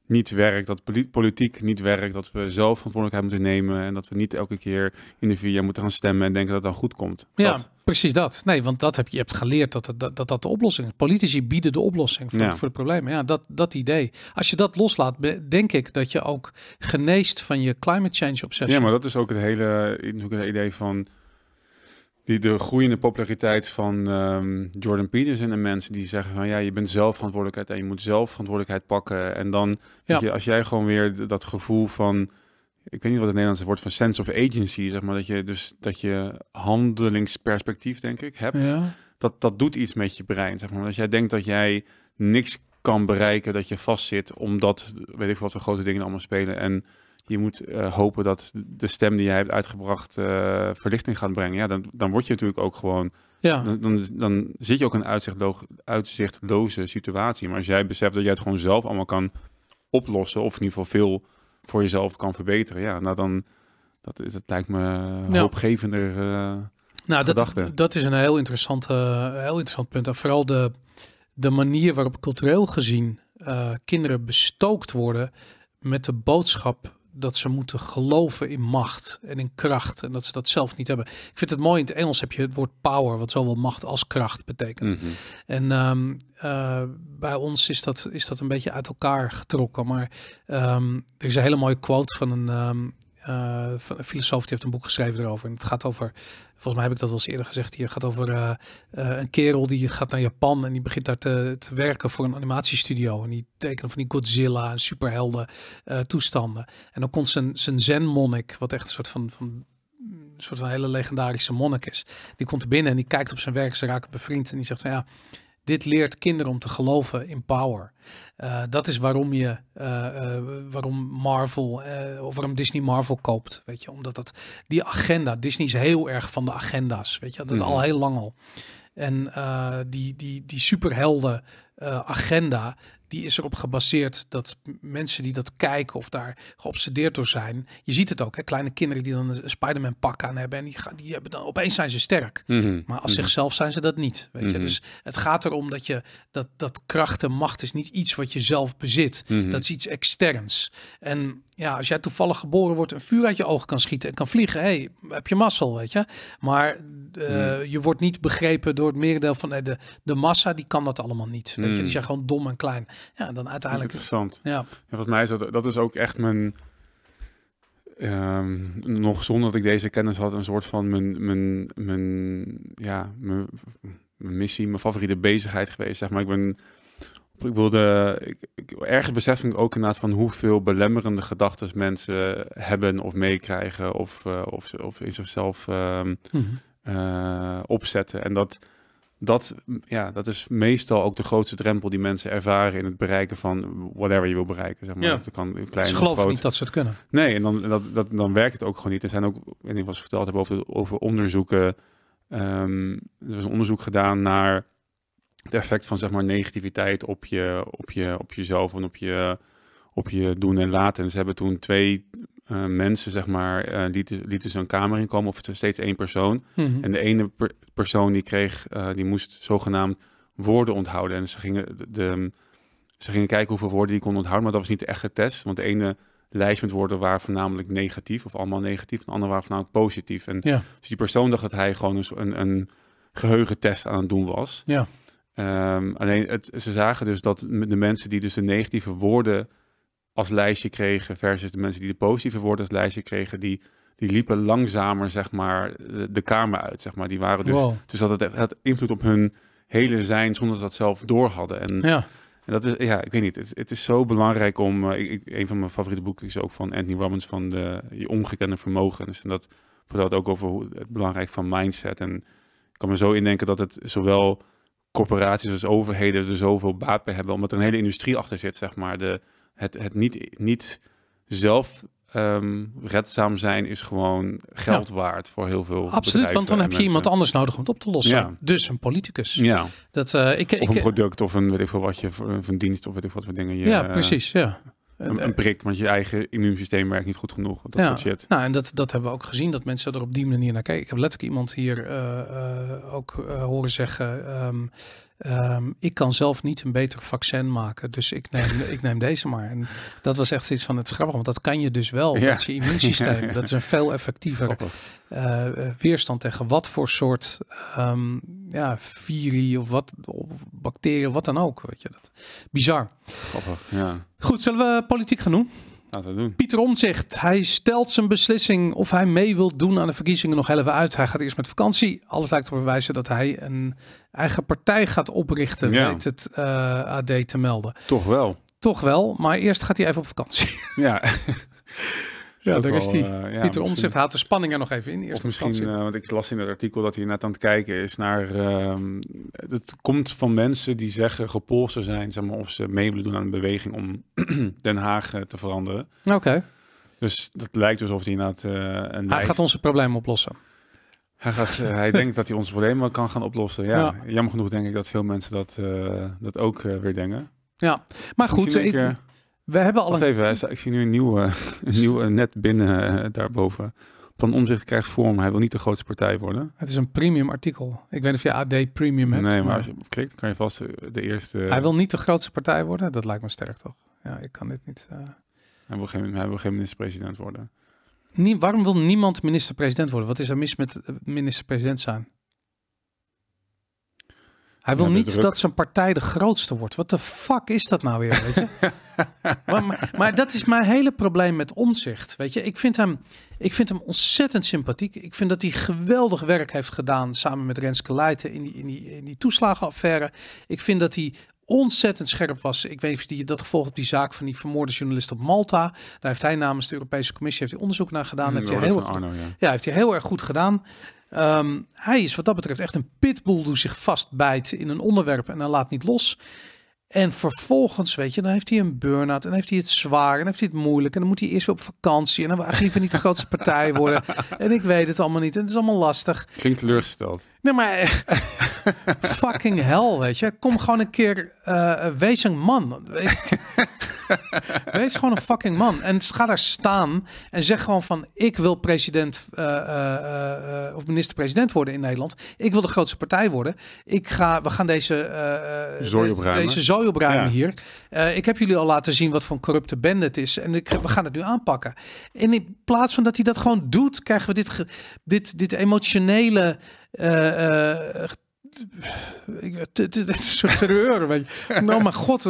niet werkt, dat politiek niet werkt, dat we zelf verantwoordelijkheid moeten nemen en dat we niet elke keer in de vier jaar moeten gaan stemmen en denken dat het dan goed komt. Ja, precies dat. Nee, want dat heb je, hebt geleerd dat, dat dat, dat de oplossing is. Politici bieden de oplossing voor, ja. voor de problemen. Ja, dat, dat idee. Als je dat loslaat, denk ik dat je ook geneest van je climate change obsessie. Ja, maar dat is ook het hele, het idee van die, de groeiende populariteit van ehm, Jordan Peterson en mensen die zeggen van ja, je bent zelf verantwoordelijkheid en je moet zelf verantwoordelijkheid pakken. En dan, ja. als jij gewoon weer dat gevoel van, ik weet niet wat het Nederlandse woord van sense of agency, zeg maar, dat je dus dat je handelingsperspectief, denk ik, hebt. Dat, dat doet iets met je brein. Zeg maar. Als jij denkt dat jij niks kan bereiken, dat je vast zit omdat weet ik wat voor grote dingen allemaal spelen. En je moet eh, hopen dat de stem die jij hebt uitgebracht eh, verlichting gaat brengen. Ja, dan, dan word je natuurlijk ook gewoon. Ja. Dan, dan, dan zit je ook in een uitzichtloze situatie. Maar als jij beseft dat jij het gewoon zelf allemaal kan oplossen, of in ieder geval veel voor jezelf kan verbeteren, ja, nou dan dat, is, het lijkt me hoopgevender. Uh, nou, dat, dat is een heel, interessante, heel interessant punt. En vooral de, de manier waarop cultureel gezien kinderen bestookt worden met de boodschap dat ze moeten geloven in macht en in kracht. En dat ze dat zelf niet hebben. Ik vind het mooi, in het Engels heb je het woord power, wat zowel macht als kracht betekent. Mhm. En ehm, eh, bij ons is dat, is dat een beetje uit elkaar getrokken. Maar ehm, er is een hele mooie quote van een, ehm, eh, een filosoof die heeft een boek geschreven erover. En het gaat over, volgens mij heb ik dat wel eens eerder gezegd hier, het gaat over eh, eh, een kerel die gaat naar Japan en die begint daar te, te werken voor een animatiestudio. En die tekenen van die Godzilla en superhelden toestanden. En dan komt zijn, zijn zen-monnik, wat echt een soort van, van een soort van hele legendarische monnik is. Die komt er binnen en die kijkt op zijn werk. Ze raken bevriend en die zegt van ja, dit leert kinderen om te geloven in power. Eh, dat is waarom je, eh, eh, waarom Marvel, of waarom Disney Marvel koopt, weet je. Omdat dat, die agenda, Disney is heel erg van de agenda's, weet je. Dat mhm. al heel lang al. En die, die, die superhelden agenda, die is erop gebaseerd dat mensen die dat kijken of daar geobsedeerd door zijn. Je ziet het ook, hè? kleine kinderen die dan een Spider-Man pak aan hebben en die, gaan, die hebben dan opeens zijn ze sterk. Mhm. Maar als mhm. zichzelf zijn ze dat niet. Weet je? Mhm. Dus het gaat erom dat je dat, dat kracht en macht is niet iets wat je zelf bezit. Dat is iets externs. En ja, als jij toevallig geboren wordt, een vuur uit je ogen kan schieten en kan vliegen, hey, heb je mazzel, weet je. Maar eh, je wordt niet begrepen door het merendeel van eh, de, de massa, die kan dat allemaal niet. Weet je? Die zijn gewoon dom en klein ja, dan uiteindelijk... Interessant. Ja. ja. Volgens mij is dat, dat is ook echt mijn... Ehm, nog zonder dat ik deze kennis had, een soort van mijn, mijn, mijn, ja, mijn, mijn missie, mijn favoriete bezigheid geweest. Zeg maar. Ik ben ik wilde, ik, ik, besef ik ook inderdaad van hoeveel belemmerende gedachten mensen hebben of meekrijgen of, eh, of, of in zichzelf ehm, mhm. eh, opzetten. En dat, dat, ja, dat is meestal ook de grootste drempel die mensen ervaren in het bereiken van whatever je wil bereiken. Zeg maar. Dat kan klein ze niet dat ze het kunnen. Nee, en dan, dat, dat, dan werkt het ook gewoon niet. Er zijn ook, ik was verteld hebben over, over onderzoeken. Ehm, er is een onderzoek gedaan naar het effect van zeg maar, negativiteit op, je, op, je, op jezelf en op je, op je doen en laten. En ze hebben toen twee eh, mensen, zeg maar, uh, eh, lieten, lieten zo'n kamer inkomen of het steeds één persoon. Mhm. En de ene persoon die kreeg, eh, die moest zogenaamd woorden onthouden. En ze gingen, de, ze gingen kijken hoeveel woorden die kon onthouden, maar dat was niet de echte test. Want de ene lijst met woorden waren voornamelijk negatief of allemaal negatief. En de andere waren voornamelijk positief. En dus die persoon dacht dat hij gewoon een, een geheugentest aan het doen was. Ja. Ehm, alleen het, ze zagen dus dat de mensen die dus de negatieve woorden als lijstje kregen, versus de mensen die de positieve woorden als lijstje kregen, die, die liepen langzamer zeg maar, de, kamer uit. Zeg maar. die waren dus, dus dat het had invloed op hun hele zijn zonder dat ze dat zelf door hadden. En, en dat is, ja, ik weet niet, het, is zo belangrijk om, eh, een van mijn favoriete boeken is ook van Anthony Robbins van de, je ongekende dus En dat vertelt ook over hoe, het belangrijk van mindset. En ik kan me zo indenken dat het zowel corporaties als overheden er zoveel baat bij hebben, omdat er een hele industrie achter zit, zeg maar. De, het, het niet, niet zelf ehm, redzaam zijn is gewoon geld waard voor heel veel Absoluut, want dan heb je iemand anders nodig om het op te lossen. Ja. Dus een politicus. Ja. Dat, eh, ik, of ik, een product of een weet ik veel wat je, van een dienst of weet ik wat voor dingen je... Ja, precies, ja. Eh, een, een, prik, want je eigen immuunsysteem werkt niet goed genoeg. Dat ja. soort shit. Nou, en dat, dat hebben we ook gezien, dat mensen er op die manier naar kijken. Ik heb letterlijk iemand hier eh, ook horen zeggen... Ehm, Ehm, ik kan zelf niet een beter vaccin maken, dus ik neem, <laughs> ik neem deze maar. En dat was echt iets van het grappig, want dat kan je dus wel ja. met je immuunsysteem. <laughs> Dat is een veel effectiever eh, eh, weerstand tegen wat voor soort um, ja, viri of wat bacteriën, wat dan ook. Weet je dat? Bizar. ja. Goed, zullen we politiek gaan doen? Pieter Omtzigt, hij stelt zijn beslissing of hij mee wil doen aan de verkiezingen nog even uit. Hij gaat eerst met vakantie. Alles lijkt te bewijzen dat hij een eigen partij gaat oprichten, ja. weet het eh, AD te melden. Toch wel. Toch wel, maar eerst gaat hij even op vakantie. Ja. <laughs> Ja, daar is die. Uh, Pieter Omtzigt haalt de spanning er nog even in. Eerst misschien, uh, want ik las in het artikel dat hij net aan het kijken is naar... Ehm, het komt van mensen die zeggen gepolst te zijn, zeg maar, of ze mee willen doen aan een beweging om <clears throat> Den Haag eh, te veranderen. Oké. Dus dat lijkt alsof dus hij inderdaad eh, een Hij gaat onze problemen oplossen. Hij, gaat, hij denkt dat hij onze problemen kan gaan oplossen. Ja, jammer genoeg denk ik dat veel mensen dat, dat ook weer denken. Ja, maar goed, ik, we hebben al een... ik zie nu een nieuwe, <laughs> een nieuwe net binnen eh, daarboven. Van Omzicht krijgt vorm, hij wil niet de grootste partij worden. Het is een premium artikel. Ik weet niet of je AD premium hebt. Nee, maar, maar... als je klikt kan je vast eh, de eerste... Hij wil niet de grootste partij worden? Dat lijkt me sterk toch? Ja, ik kan dit niet... Eh- hij, wil geen, minister-president worden. waarom wil niemand minister-president worden? Wat is er mis met minister-president zijn? Hij wil niet dat zijn partij de grootste wordt. Wat de fuck is dat nou weer? Weet je? <laughs> maar, maar, dat is mijn hele probleem met omzicht. Weet je, ik vind, hem, ik vind hem ontzettend sympathiek. Ik vind dat hij geweldig werk heeft gedaan samen met Renske Leijten in die, in die, in die toeslagenaffaire. Ik vind dat hij ontzettend scherp was. Ik weet niet of je dat gevolgd op die zaak van die vermoorde journalist op Malta. Daar heeft hij namens de Europese Commissie heeft hij onderzoek naar gedaan. Mm, heeft hij heel, ja. heeft hij heel erg goed gedaan. Ehm, hij is wat dat betreft echt een pitbull die zich vastbijt in een onderwerp en dan laat niet los. En vervolgens, weet je, dan heeft hij een burn-out en heeft hij het zwaar en heeft hij het moeilijk. En dan moet hij eerst weer op vakantie en dan wil hij liever niet de grootste partij worden. <laughs> En ik weet het allemaal niet en het is allemaal lastig. Klinkt teleurgesteld. Nee, maar eh, <laughs> fucking hell, weet je. Kom gewoon een keer, eh, wees een man. <laughs> wees gewoon een fucking man. En ga daar staan en zeg gewoon van, ik wil president eh, of minister-president worden in Nederland. Ik wil de grootste partij worden. Ik ga, we gaan deze zooi opruimen, deze zooi opruimen hier. ik heb jullie al laten zien wat voor een corrupte bende het is. En ik, we gaan het nu aanpakken. En in plaats van dat hij dat gewoon doet, krijgen we dit, dit, dit emotionele... Eh, eh, het is een terreur. <laughs> Nou, maar god,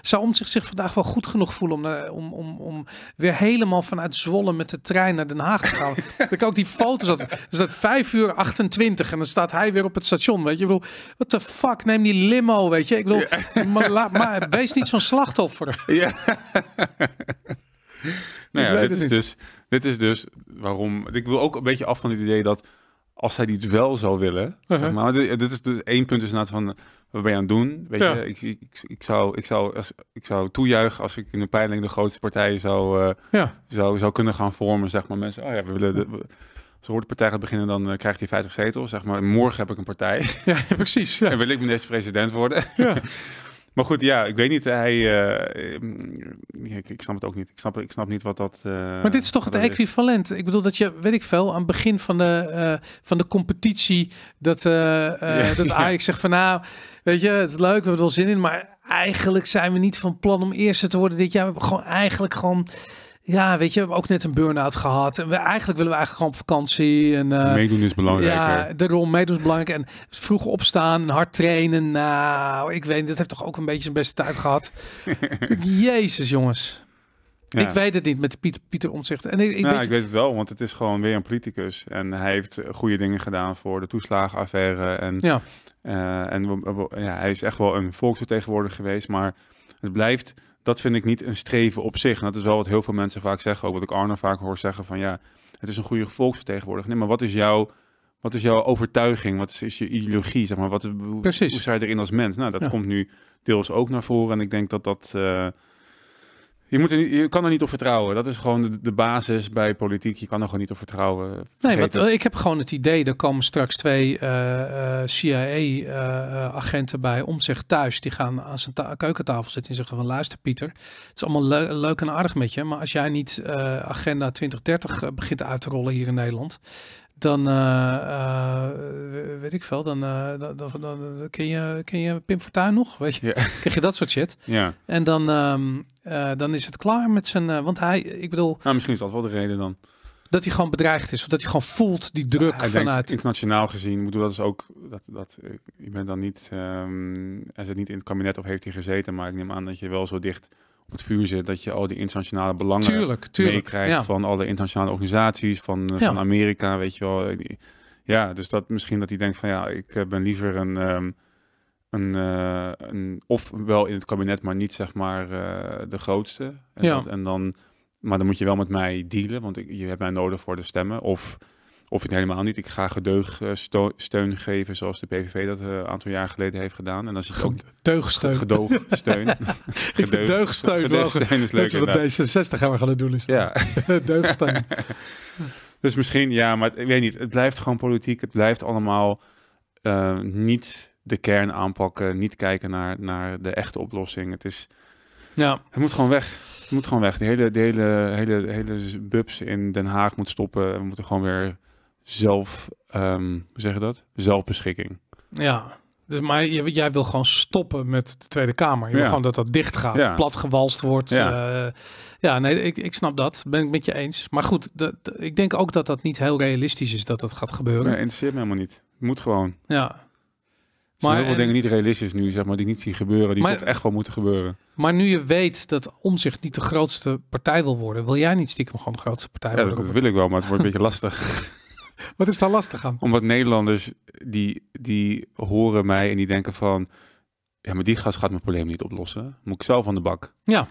zou, om zich, zich vandaag wel goed genoeg voelen om, eh, om, om, om weer helemaal vanuit Zwolle met de trein naar Den Haag te gaan? dat <laughs> ik ook die foto's zat. Is dat 5 uur 28 en dan staat hij weer op het station. Weet je, ik bedoel, what the fuck, neem die limo, weet je. Ik bedoel, <laughs> maar, wees niet zo'n slachtoffer. Ja. nou ja, dit is, dus, dit is dus waarom. Ik wil ook een beetje af van het idee dat als zij iets wel zou willen. zeg uh-huh. maar. dit, is dus één punt is van, wat ben je aan het doen? Weet je, ik, ik, ik, zou, ik, zou, als, ik zou toejuichen als ik in de peiling de grootste partijen zou, eh, ja. zou, zou kunnen gaan vormen. Zeg maar mensen, oh ja, we willen... De, we, partij gaat beginnen, dan uh, krijgt hij 50 zetels. Zeg maar, morgen heb ik een partij. Ja, <laughs> precies. En wil ik minister-president worden. Ja. <laughs> Maar goed, ja, ik weet niet. Eh, hij, eh, ik, snap het ook niet. Ik snap, ik snap niet wat dat. Eh, maar dit is toch het equivalent? Ik bedoel dat je, weet ik veel, aan het begin van de, van de competitie. dat, ja, dat <laughs> Ajax zegt van nou, weet je, het is leuk, we hebben er wel zin in. Maar eigenlijk zijn we niet van plan om eerste te worden dit jaar. We hebben gewoon eigenlijk gewoon. Ja, weet je, we hebben ook net een burn-out gehad. En we, eigenlijk willen we eigenlijk gewoon op vakantie. En, uh, meedoen is belangrijk. Ja, rol meedoen is belangrijk. En vroeg opstaan, hard trainen. Nou, ik weet, dat heeft toch ook een beetje zijn beste tijd gehad. <laughs> Jezus, jongens. Ik weet het niet met Pieter, Pieter Omtzigt. En ik, nou, weet... ik weet het wel, want het is gewoon weer een politicus. En hij heeft goede dingen gedaan voor de toeslagenaffaire. En, ja. Uh, en ja, hij is echt wel een volksvertegenwoordiger geweest. Maar het blijft dat vind ik niet een streven op zich. dat is wel wat heel veel mensen vaak zeggen. Ook wat ik Arno vaak hoor zeggen van ja, het is een goede volksvertegenwoordiger. Nee, maar wat is jouw, wat is jouw overtuiging? Wat is, je ideologie? Zeg maar? wat, Hoe, hoe sta je erin als mens? Nou, dat komt nu deels ook naar voren. En ik denk dat dat... Eh, je, moet niet, je kan er niet op vertrouwen. Dat is gewoon de, basis bij politiek. Je kan er gewoon niet op vertrouwen. Nee, want eh, ik heb gewoon het idee, er komen straks twee eh, eh, CIA-agenten bij om zich thuis. Die gaan aan zijn keukentafel zitten en zeggen van luister Pieter, het is allemaal leuk en aardig met je. Maar als jij niet agenda 2030 begint uit te rollen hier in Nederland, dan eh, eh, weet ik veel, eh, dan, dan, dan, dan, ken, je, ken je Pim Fortuyn nog, weet je, <laughs> krijg je dat soort shit. Ja. En dan, ehm, dan is het klaar met zijn, want hij, ik bedoel... Nou, misschien is dat wel de reden dan dat hij gewoon bedreigd is. Of dat hij gewoon voelt die druk vanuit... internationaal gezien, bedoel, dat is ook... Dat, dat, je bent dan niet... hij ehm, zit niet in het kabinet of heeft hij gezeten. Maar ik neem aan dat je wel zo dicht op het vuur zit, dat je al die internationale belangen tuurlijk, meekrijgt van alle internationale organisaties, van, eh, van Amerika, weet je wel. Ja, dus dat misschien dat hij denkt van ja, ik eh, ben liever een, um, een, eh, een of wel in het kabinet, maar niet zeg maar de grootste. ja. en dan, maar dan moet je wel met mij dealen, want ik, je hebt mij nodig voor de stemmen. Of of het helemaal niet. Ik ga gedeugsteun eh, geven, zoals de PVV dat eh, een aantal jaar geleden heeft gedaan. En dan zie je ook teugsteun. Gedoogsteun. <laughs> ik vind deugsteun wel. Deugsteun is leuk. Dat is wat D66 gaan we gaan doen. Is ja. <laughs> deugsteun. <laughs> dus misschien, ja, maar ik weet niet. Het blijft gewoon politiek. Het blijft allemaal uh, niet de kern aanpakken. Niet kijken naar, naar de echte oplossing. Het is... Ja. Het moet gewoon weg. Het moet gewoon weg. De hele, de hele, hele, hele bubs in Den Haag moet stoppen. We moeten gewoon weer zelf, um, hoe zeg je dat? Zelfbeschikking. Ja. Dus, maar jij wil gewoon stoppen met de Tweede Kamer. Je ja. wil gewoon dat dat dicht gaat, ja. platgewalst wordt. Ja, eh, ja nee, ik, ik snap dat. Ben ik met je eens. Maar goed, dat, ik denk ook dat dat niet heel realistisch is dat dat gaat gebeuren. Nee, interesseert me helemaal niet. Moet gewoon. Ja. Maar, heel veel dingen niet realistisch nu, zeg maar, die niet zien gebeuren, die toch echt wel moeten gebeuren. Maar nu je weet dat Omzicht niet de grootste partij wil worden, wil jij niet stiekem gewoon de grootste partij worden? dat wil ik wel, maar het wordt een <laughs> beetje lastig. Wat is daar lastig aan? Omdat Nederlanders die, die horen mij en die denken van... Ja, maar die gast gaat mijn probleem niet oplossen. Moet ik zelf aan de bak. Ja.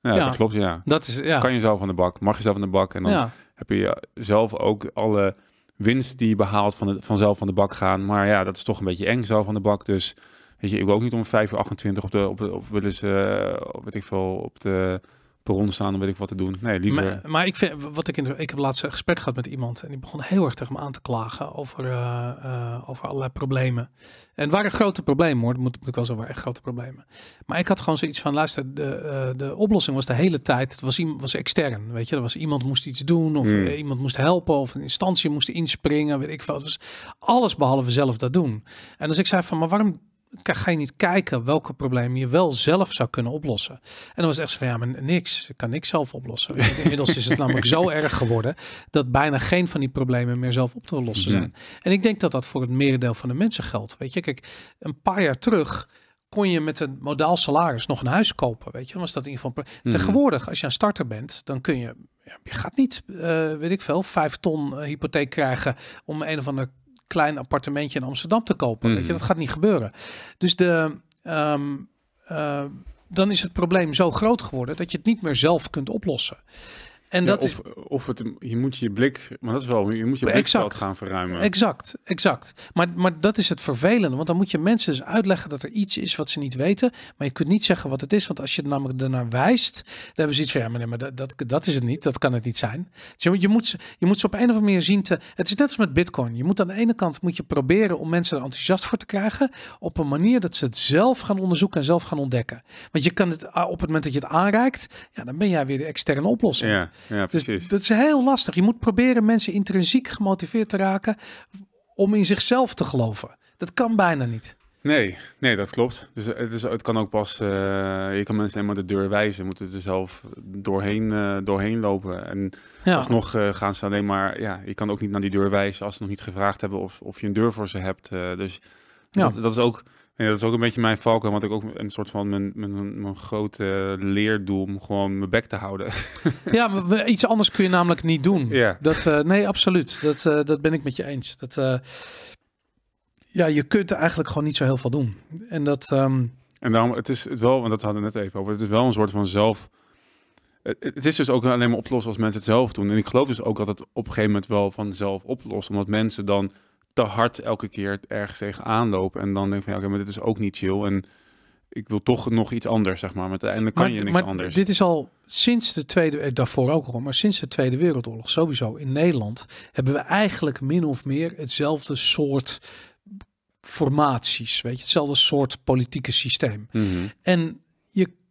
Ja, dat klopt, ja. Dat is, ja. Kan je zelf aan de bak, mag je zelf aan de bak. En dan heb je zelf ook alle winst die je behaalt van de, vanzelf van de bak gaan. Maar ja, dat is toch een beetje eng zelf van de bak. Dus weet je, ik wil ook niet om 5 uur 28 op de, op, de, op, op, eh, op, weet ik veel, op de perron staan om weet ik wat te doen. Nee, liever... Maar, maar ik vind, wat ik, in, ik heb laatst een gesprek gehad met iemand en die begon heel erg tegen me aan te klagen over, eh, eh, over allerlei problemen. En het waren grote problemen hoor, dat moet, ik ik wel zo waren, grote problemen. Maar ik had gewoon zoiets van, luister, de, eh, de oplossing was de hele tijd, het was, was extern, weet je. Er was iemand moest iets doen of hmm. iemand moest helpen of een instantie moest inspringen, weet ik veel. Dus alles behalve zelf dat doen. En als ik zei van, maar waarom ga je niet kijken welke problemen je wel zelf zou kunnen oplossen. En dan was echt zo van, ja, maar niks. Ik kan niks zelf oplossen. Want <laughs> inmiddels is het namelijk zo erg geworden dat bijna geen van die problemen meer zelf op te lossen zijn. En ik denk dat dat voor het merendeel van de mensen geldt. Weet je, kijk, een paar jaar terug kon je met een modaal salaris nog een huis kopen. Weet je, was dat in ieder geval. Mhm. Tegenwoordig, als je een starter bent, dan kun je. Je gaat niet, eh, weet ik veel, vijf ton eh, hypotheek krijgen om een of andere klein appartementje in Amsterdam te kopen. Weet je, mhm. dat gaat niet gebeuren. Dus de, ehm, eh, dan is het probleem zo groot geworden dat je het niet meer zelf kunt oplossen. En dat of, of het, je moet je blik, maar dat is wel, je moet je blikveld gaan verruimen. Exact, exact. Maar, maar dat is het vervelende, want dan moet je mensen dus uitleggen dat er iets is wat ze niet weten, maar je kunt niet zeggen wat het is, want als je het namelijk daarnaar wijst, dan hebben ze iets van, ja, maar, dat, dat, is het niet, dat kan het niet zijn. je, dus je, moet, je moet ze op een of andere manier zien te, het is net als met bitcoin. Je moet aan de ene kant moet je proberen om mensen er enthousiast voor te krijgen, op een manier dat ze het zelf gaan onderzoeken en zelf gaan ontdekken. Want je kan het, ah, op het moment dat je het aanreikt, ja, dan ben jij weer de externe oplossing. Ja. Ja, dus precies. dat is heel lastig. Je moet proberen mensen intrinsiek gemotiveerd te raken om in zichzelf te geloven. Dat kan bijna niet. Nee, nee, dat klopt. Dus het, eh, is, dus het kan ook pas, eh, je kan mensen alleen maar de deur wijzen, moeten er zelf doorheen, eh, doorheen lopen. En alsnog gaan ze alleen maar, ja, je kan ook niet naar die deur wijzen als ze nog niet gevraagd hebben of, of je een deur voor ze hebt. dus ja. dat, is ook, ja dat is ook een beetje mijn valken, want ik ook een soort van mijn, mijn, mijn grote leerdoel om gewoon mijn bek te houden. <laughs> ja, maar iets anders kun je namelijk niet doen. Ja. Dat, eh, nee, absoluut. Dat, eh, dat ben ik met je eens. Dat, eh, ja, je kunt eigenlijk gewoon niet zo heel veel doen. En dat... Ehm, en daarom, het is het wel, want dat hadden we net even over, het is wel een soort van zelf... Het is dus ook alleen maar oplossen als mensen het zelf doen. En ik geloof dus ook dat het op een gegeven moment wel vanzelf oplost. Omdat mensen dan te hard elke keer ergens tegen aanloop. En dan denk ik van, ja, oké, maar dit is ook niet chill. En ik wil toch nog iets anders, zeg maar. Maar uiteindelijk kan je niks maar anders. Dit is al sinds de Tweede, eh, daarvoor ook al, maar sinds de Tweede Wereldoorlog sowieso in Nederland hebben we eigenlijk min of meer hetzelfde soort formaties, weet je, hetzelfde soort politieke systeem. Mhm. En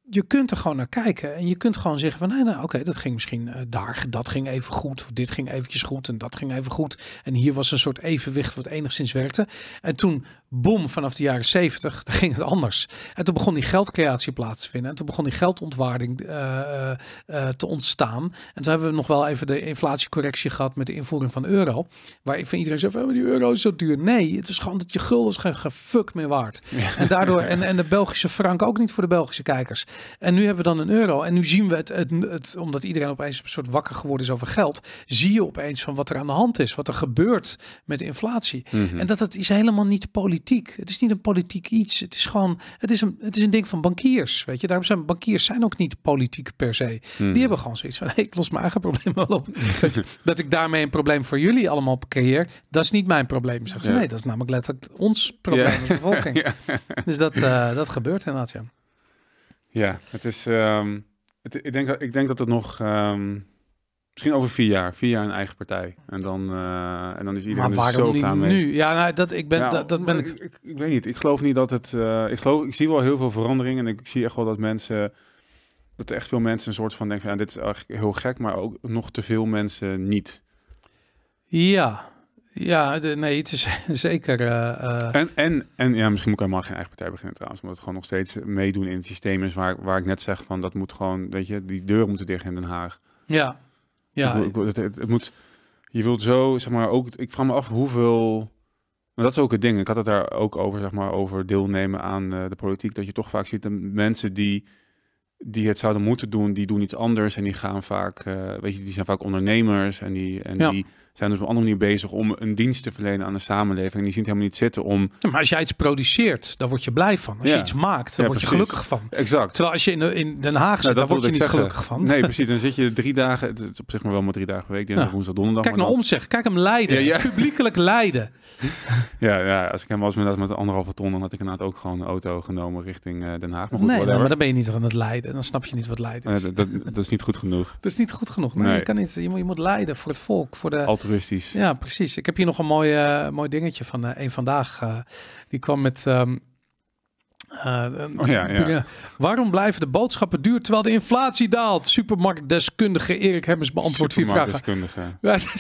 je kunt er gewoon naar kijken en je kunt gewoon zeggen van, nee, nou, nou oké, dat ging misschien eh, daar, dat ging even goed, dit ging eventjes goed en dat ging even goed. En hier was een soort evenwicht wat enigszins werkte. En toen boom vanaf de jaren 70, dan ging het anders. En toen begon die geldcreatie plaats te vinden. En toen begon die geldontwaarding eh, eh, eh, te ontstaan. En toen hebben we nog wel even de inflatiecorrectie gehad met de invoering van euro. Waar van iedereen zegt: van, die euro is zo duur. Nee, het is gewoon dat je gulden is geen gefuck meer waard. <laughs> En daardoor, en, en de Belgische frank ook niet voor de Belgische kijkers. En nu hebben we dan een euro. En nu zien we het, het, het omdat iedereen opeens een soort wakker geworden is over geld. Zie je opeens van wat er aan de hand is. Wat er gebeurt met inflatie. Mhm. En dat het is helemaal niet politiek politiek. Het is niet een politiek iets. Het is gewoon, het is een, het is een ding van bankiers. Weet je, daarom zijn bankiers zijn ook niet politiek per se. Hmm. Die hebben gewoon zoiets van: <laughs> hey, ik los mijn eigen probleem wel op. <laughs> dat ik daarmee een probleem voor jullie allemaal creëer, dat is niet mijn probleem. Zeg Nee, dat is namelijk letterlijk ons probleem ja. bevolking. <laughs> Dus dat, eh, dat gebeurt inderdaad, ja. Ja, het is. Ehm, het, ik, denk ik denk dat het nog. Ehm, Misschien over vier jaar. Vier jaar een eigen partij. En dan, eh, en dan is iedereen maar zo gaan mee. nu? Ja, nou, dat, ik ben, dat, ben ik. Ik, ik, weet niet. Ik geloof niet dat het... Eh, ik, geloof, ik zie wel heel veel verandering. En ik, zie echt wel dat mensen... Dat echt veel mensen een soort van denken... Ja, dit is eigenlijk heel gek. Maar ook nog te veel mensen niet. Ja. Ja, nee, het is <laughs> zeker... Eh, en, en, en ja, misschien moet ik helemaal geen eigen partij beginnen trouwens. Omdat het gewoon nog steeds meedoen in het systeem is... Waar, waar ik net zeg van dat moet gewoon... Weet je, die deuren moeten dicht in Den Haag. Ja. Ja. het, moet, je wilt zo, zeg maar, ook, ik vraag me af hoeveel... Maar dat is ook het ding. Ik had het daar ook over, zeg maar, over deelnemen aan eh, de politiek. Dat je toch vaak ziet de mensen die, die het zouden moeten doen, die doen iets anders. En die gaan vaak, eh, weet je, die zijn vaak ondernemers. En die, en die zijn dus op een andere manier bezig om een dienst te verlenen aan de samenleving. En die ziet helemaal niet zitten om. maar als jij iets produceert, dan word je blij van. Als je iets maakt, dan word je gelukkig van. Exact. Terwijl als je in, in Den Haag zit, nou, dan word je niet gelukkig van. Nee, <laughs> precies. Dan zit je drie dagen, het op zich maar wel maar drie dagen per week, dinsdag, woensdag, donderdag. Kijk naar nou omzeg, kijk hem leiden. <laughs> Publiekelijk leiden. ja, ja, als ik hem was met, met anderhalve ton, dan had ik inderdaad ook gewoon een auto genomen richting eh, Den Haag. Maar goed, nee, maar dan ben je niet aan het leiden. Dan snap je niet wat leiden is. Nee, dat, dat, is niet goed genoeg. dat is niet goed genoeg. <laughs> Nee, Je, kan niet, je, moet, je moet leiden voor het volk, voor de. Ja, precies. Ik heb hier nog een mooi, eh, mooi dingetje van eh, een vandaag. Eh, die kwam met. Um, ja, ja. Waarom blijven de boodschappen duur terwijl de inflatie daalt? Supermarktdeskundige Erik Hemmers beantwoordt vier vragen.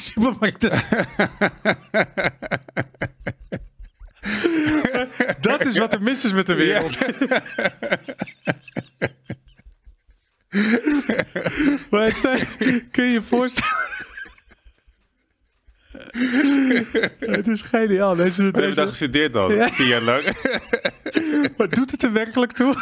Supermarktdeskundige. <laughs> Ja, Dat is wat er mis is met de wereld. <laughs> kun je je voorstellen... <laughs> het is geniaal. Deze, maar deze... dan gestudeerd dan, ja. vier jaar lang. <laughs> maar doet het er werkelijk toe?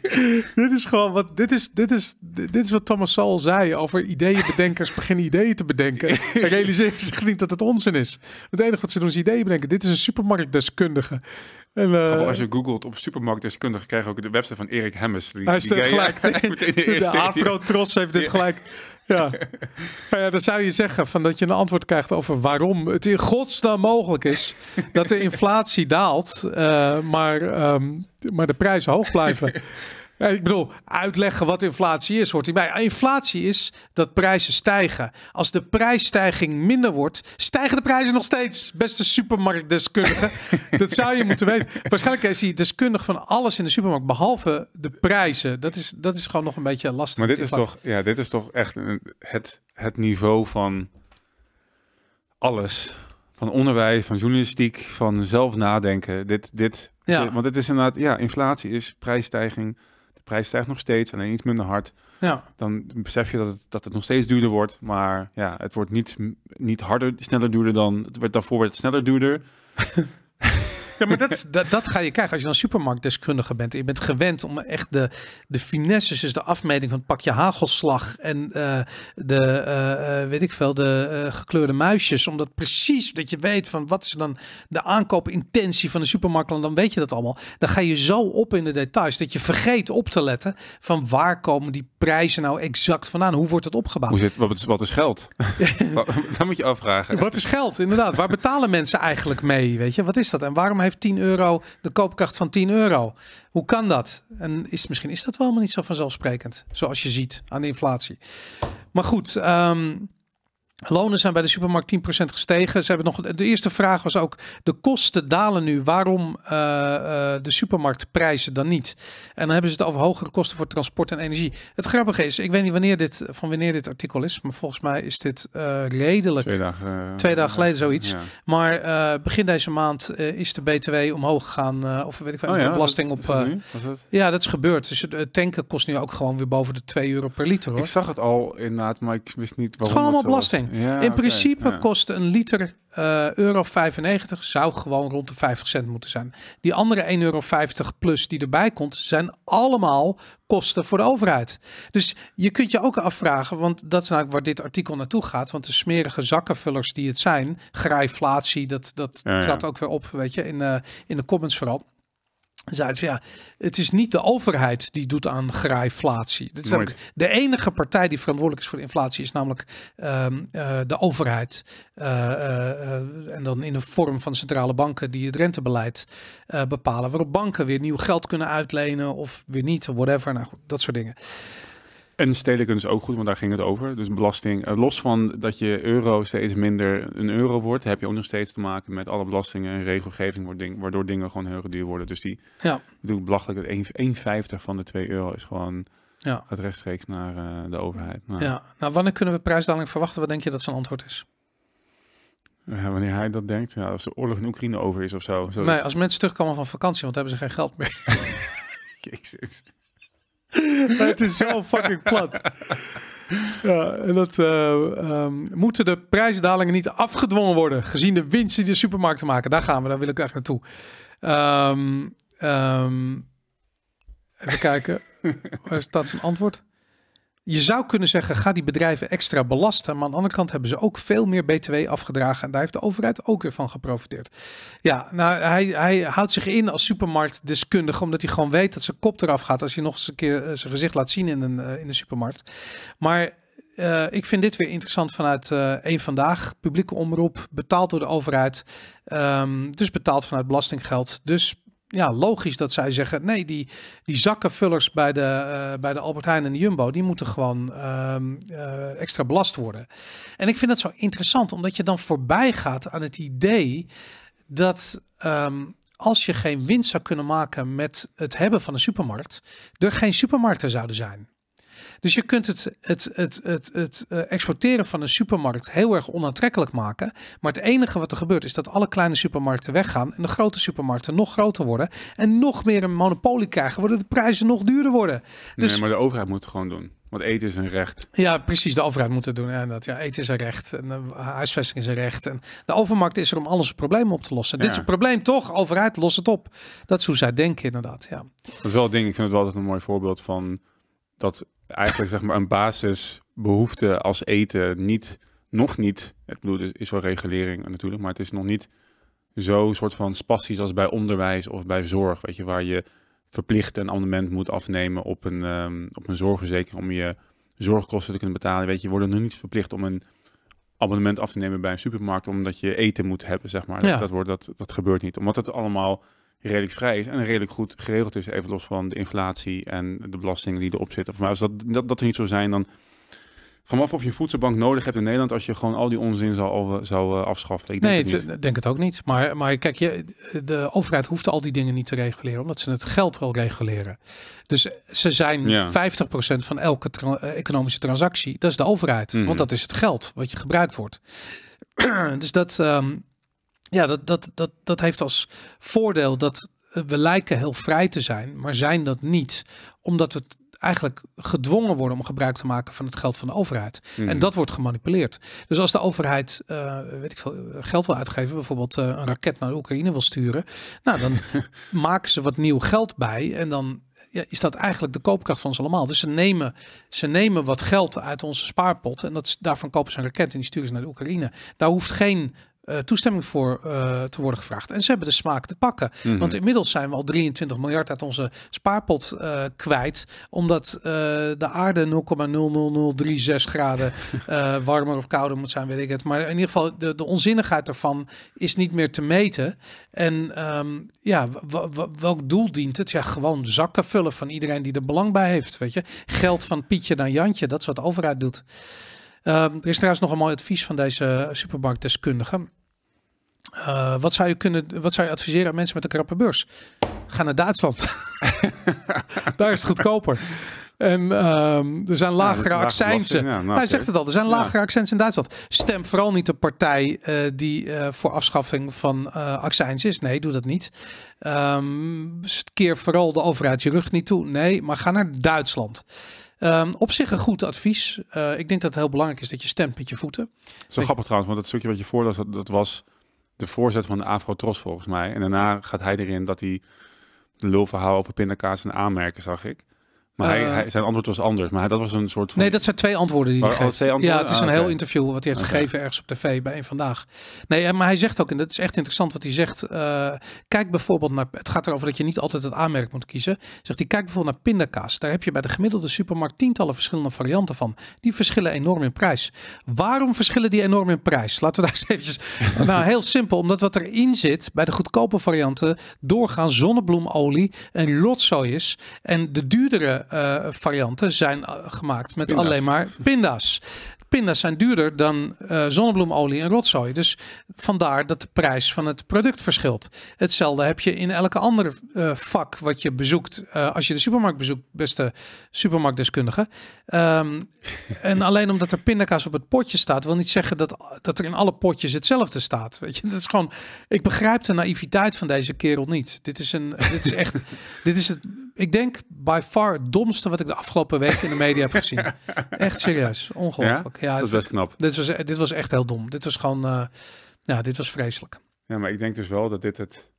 <laughs> dit is gewoon wat, dit is, dit is, dit is wat Thomas Sal zei over ideeënbedenkers beginnen ideeën te bedenken. realiseer realiseren zich niet dat het onzin is. Het enige wat ze doen is ideeën bedenken. Dit is een supermarktdeskundige. En, eh, als je googelt op supermarktdeskundige, krijg je ook de website van Erik Hemmers. Hij is gelijk. de, Afro Tros heeft dit gelijk ja. Nou ja, dan zou je zeggen van dat je een antwoord krijgt over waarom het in godsnaam mogelijk is dat de inflatie daalt, eh, maar, ehm, maar de prijzen hoog blijven. <laughs> ik bedoel, uitleggen wat inflatie is, hoort bij Inflatie is dat prijzen stijgen. Als de prijsstijging minder wordt, stijgen de prijzen nog steeds. Beste supermarktdeskundige, <laughs> dat zou je moeten weten. Waarschijnlijk is hij deskundig van alles in de supermarkt, behalve de prijzen. Dat is, dat is gewoon nog een beetje lastig. Maar dit is, toch, ja, dit is toch echt het, het niveau van alles. Van onderwijs, van journalistiek, van zelf nadenken. Dit, dit ja. Want het is inderdaad, ja, inflatie is prijsstijging prijs stijgt nog steeds, alleen iets minder hard. Ja. Dan besef je dat het, dat het nog steeds duurder wordt. Maar ja, het wordt niet, niet harder, sneller duurder dan... Het werd, daarvoor werd het sneller duurder. <laughs> Ja, maar dat, dat, ga je krijgen als je dan supermarktdeskundige bent. Je bent gewend om echt de, de finesses, dus de afmeting van het pakje hagelslag en eh, de, eh, eh, weet ik veel, de gekleurde muisjes. Omdat precies dat je weet van wat is dan de aankoopintentie van de supermarkt, dan weet je dat allemaal. Dan ga je zo op in de details dat je vergeet op te letten van waar komen die prijzen nou exact vandaan? Hoe wordt het opgebouwd? Hoe zit, wat, is, wat is geld? dat <laughs> moet je afvragen. Wat is geld, inderdaad. Waar betalen mensen eigenlijk mee? Weet je, wat is dat? En waarom heeft 10 euro de koopkracht van 10 euro. Hoe kan dat? En is, misschien is dat wel helemaal niet zo vanzelfsprekend, zoals je ziet aan de inflatie. Maar goed, ehm, Lonen zijn bij de supermarkt 10% gestegen. Ze hebben nog, de eerste vraag was ook: de kosten dalen nu. Waarom eh, eh, de supermarktprijzen dan niet? En dan hebben ze het over hogere kosten voor transport en energie. Het grappige is: ik weet niet wanneer dit, van wanneer dit artikel is, maar volgens mij is dit uh, redelijk. Twee dagen, twee dagen geleden zoiets. Maar begin deze maand is de BTW omhoog gegaan. of weet ik wel, oh ja, belasting dat, op. ja, dat is gebeurd. Dus het tanken kost nu ook gewoon weer boven de 2 euro per liter. Hoor. Ik zag het al inderdaad, maar ik wist niet waarom. Het is gewoon allemaal belasting. Ja, in principe kost een liter uh, euro 95 zou gewoon rond de 50 cent moeten zijn. Die andere 1,50 euro plus die erbij komt, zijn allemaal kosten voor de overheid. Dus je kunt je ook afvragen, want dat is nou waar dit artikel naartoe gaat. Want de smerige zakkenvullers die het zijn, grijflatie, dat, dat ja, trad ook weer op, weet je, in, eh, in de comments vooral zei van ja, het is niet de overheid die doet aan graaiflatie. Dit de enige partij die verantwoordelijk is voor de inflatie is namelijk ehm, eh, de overheid. Eh, eh, en dan in de vorm van centrale banken die het rentebeleid bepalen. Waarop banken weer nieuw geld kunnen uitlenen of weer niet, whatever. Nou goed, dat soort dingen. En stedelijk is ook goed, want daar ging het over. Dus belasting, eh, los van dat je euro steeds minder een euro wordt, heb je ook nog steeds te maken met alle belastingen en regelgeving, waardoor dingen gewoon heel duur worden. Dus die, ja. ik belachelijk, het 1,50 van de 2 euro is gewoon, ja. gaat rechtstreeks naar eh, de overheid. Nou. Ja, nou wanneer kunnen we prijsdaling verwachten? Wat denk je dat zijn antwoord is? Eh, ja, wanneer hij dat denkt, ja, als de oorlog in Oekraïne over is of zo. Nee, als mensen terugkomen van vakantie, want hebben ze geen geld meer. <laughs> <laughs> Jezus. <laughs> het is zo fucking plat. Ja, en dat eh, ehm, moeten de prijsdalingen niet afgedwongen worden, gezien de winst die de supermarkten maken. Daar gaan we, daar wil ik echt naartoe. Ehm, ehm, even kijken. Waar <laughs> is dat zijn antwoord? je zou kunnen zeggen, ga die bedrijven extra belasten. Maar aan de andere kant hebben ze ook veel meer BTW afgedragen. En daar heeft de overheid ook weer van geprofiteerd. Ja, nou, hij, hij houdt zich in als supermarktdeskundige. Omdat hij gewoon weet dat zijn kop eraf gaat. Als je nog eens een keer eh, zijn gezicht laat zien in een, eh, in supermarkt. Maar eh, ik vind dit weer interessant vanuit één Vandaag. Publieke omroep, betaald door de overheid. Ehm, dus betaald vanuit belastinggeld. Dus ja, logisch dat zij zeggen: nee, die, die zakkenvullers bij de, eh, bij de Albert Heijn en de Jumbo, die moeten gewoon ehm, eh, extra belast worden. En ik vind dat zo interessant, omdat je dan voorbij gaat aan het idee dat ehm, als je geen winst zou kunnen maken met het hebben van een supermarkt, er geen supermarkten zouden zijn. Dus je kunt het, het, het, het, het eh, exporteren van een supermarkt heel erg onaantrekkelijk maken. Maar het enige wat er gebeurt is dat alle kleine supermarkten weggaan en de grote supermarkten nog groter worden en nog meer een monopolie krijgen, worden de prijzen nog duurder worden. Nee, dus- maar de overheid moet het gewoon doen. Want eten is een recht. Ja, precies. De overheid moet het doen. Ja, dat, ja, eten is een recht. En eh, huisvesting is een recht. En de overmarkt is er om alles problemen op te lossen. Dit is een probleem toch? Overheid, los het op. Dat is hoe zij denken inderdaad. Ja. Dat is wel Ik vind het wel altijd een mooi voorbeeld van dat eigenlijk zeg maar een basisbehoefte als eten niet, nog niet, het bloed is wel regulering natuurlijk, maar het is nog niet zo soort van spassies als bij onderwijs of bij zorg, weet je, waar je verplicht een abonnement moet afnemen op een, ehm, op een zorgverzekering om je zorgkosten te kunnen betalen. Weet je, worden nu niet verplicht om een abonnement af te nemen bij een supermarkt omdat je eten moet hebben, zeg maar. dat, wordt, dat, dat gebeurt niet. Omdat het allemaal redelijk vrij is en redelijk goed geregeld is, even los van de inflatie en de belastingen die erop zitten. Maar als dat, dat, dat er niet zou zijn, dan vanaf of je voedselbank nodig hebt in Nederland als je gewoon al die onzin zou, zou eh, afschaffen. Ik denk nee, het denk het ook niet. Maar, maar kijk, je, de overheid hoeft al die dingen niet te reguleren, omdat ze het geld wel reguleren. Dus ze zijn ja. 50% van elke eh, economische transactie, dat is de overheid. Want mhm. dat is het geld wat je gebruikt wordt. <clears throat> dus dat, ehm, ja, dat, dat, dat, dat heeft als voordeel dat we lijken heel vrij te zijn, maar zijn dat niet. Omdat we eigenlijk gedwongen worden om gebruik te maken van het geld van de overheid. Hmm. En dat wordt gemanipuleerd. Dus als de overheid eh, weet ik veel, geld wil uitgeven, bijvoorbeeld eh, een raket naar Oekraïne wil sturen, nou dan <laughs> maken ze wat nieuw geld bij en dan ja, is dat eigenlijk de koopkracht van ze allemaal. Dus ze nemen, ze nemen wat geld uit onze spaarpot en dat, daarvan kopen ze een raket en die sturen ze naar de Oekraïne. Daar hoeft geen eh, toestemming voor eh, te worden gevraagd. En ze hebben de smaak te pakken. Mhm. Want inmiddels zijn we al 23 miljard uit onze spaarpot eh, kwijt. Omdat de aarde 0,00036 graden <laughs> warmer of kouder moet zijn, weet ik het. Maar in ieder geval, de, de onzinnigheid ervan is niet meer te meten. En ehm, ja, welk doel dient het? Ja, gewoon zakken vullen van iedereen die er belang bij heeft. Weet je, geld van Pietje naar Jantje, dat is wat de overheid doet. Ehm, er is trouwens nog een mooi advies van deze supermarktdeskundige. Eh, wat, zou je kunnen, wat zou je adviseren aan mensen met een krappe beurs? Ga naar Duitsland. <laughs> Daar is het goedkoper. En ehm, er zijn lagere ja, accijnsen. Nou, Hij zegt het al, er zijn lagere ja. accijnsen in Duitsland. Stem vooral niet de partij eh, die eh, voor afschaffing van uh, accijns is. Nee, doe dat niet. Um, keer vooral de overheid je rug niet toe. Nee, maar ga naar Duitsland. Um, op zich een goed advies. Eh, ik denk dat het heel belangrijk is dat je stemt met je voeten. Zo grappig trouwens, want dat stukje wat je voorlas, dat, dat was de voorzet van de Afro-Tros volgens mij. En daarna gaat hij erin dat hij een lulverhaal over pindakaas en aanmerken, zag ik. Maar eh, hij, zijn antwoord was anders. Maar dat was een soort van... Nee, dat zijn twee antwoorden die hij oh, oh, geeft. ja, het is ah, een heel interview wat hij heeft gegeven ergens op tv bij een Vandaag. Nee, eh, maar hij zegt ook, en dat is echt interessant wat hij zegt. Eh, kijk bijvoorbeeld naar... Het gaat erover dat je niet altijd het aanmerk moet kiezen. Zegt hij, kijk bijvoorbeeld naar pindakaas. Daar heb je bij de gemiddelde supermarkt tientallen verschillende varianten van. Die verschillen enorm in prijs. Waarom verschillen die enorm in prijs? Laten we daar eens eventjes... <laughs> nou, heel simpel. Omdat wat erin zit bij de goedkope varianten doorgaan zonnebloemolie en rotzooi is. En de duurdere eh, varianten zijn eh, gemaakt met alleen maar pinda's. Pinda's zijn duurder dan eh, zonnebloemolie en rotzooi. Dus vandaar dat de prijs van het product verschilt. Hetzelfde heb je in elke andere vak wat je bezoekt. als je de supermarkt bezoekt, beste supermarktdeskundige. Ehm, <laughs> en alleen omdat er pindakaas op het potje staat, wil niet zeggen dat, dat er in alle potjes hetzelfde staat. Weet je, dat is gewoon. Ik begrijp de naïviteit van deze kerel niet. Dit is een. Dit is echt. <laughs> dit is het ik denk by far het domste wat ik de afgelopen week in de media heb gezien. <laughs> Echt serieus, ongelooflijk. Ja, dat is best knap. Dit was, dit was echt heel dom. Dit was gewoon, eh, ja, dit was vreselijk. Ja, maar ik denk dus wel dat dit het...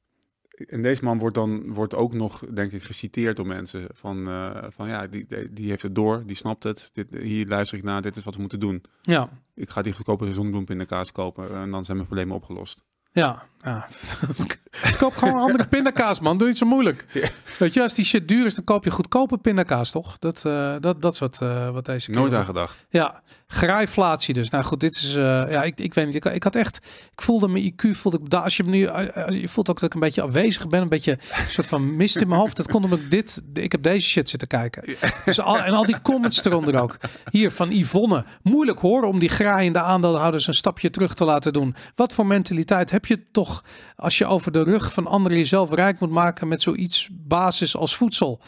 En deze man wordt dan wordt ook nog, denk ik, geciteerd door mensen. Van, eh, van ja, die, die heeft het door, die snapt het. Dit, hier luister ik naar, dit is wat we moeten doen. Ja. Ik ga die goedkope de kaas kopen eh, en dan zijn mijn problemen opgelost. Ja, Ah. <laughs> koop gewoon andere pindakaas, man. Doe iets zo moeilijk. Weet je, als die shit duur is, dan koop je goedkope pindakaas, toch? Dat, eh, dat, dat is wat, uh, wat deze Nooit aan gedacht. Ja, graaiflatie dus. Nou goed, dit is... Eh, ja, ik, ik weet niet. Ik, ik had echt... Ik voelde mijn IQ... Voelde ik, als je me nu... Als, je voelt ook dat ik een beetje afwezig ben. Een beetje een soort van mist in mijn hoofd. Dat komt omdat ik dit... Ik heb deze shit zitten kijken. Dus al, en al die comments eronder ook. Hier, van Yvonne. Moeilijk horen om die graaiende aandeelhouders een stapje terug te laten doen. Wat voor mentaliteit heb je toch als je over de rug van anderen jezelf rijk moet maken met zoiets basis als voedsel.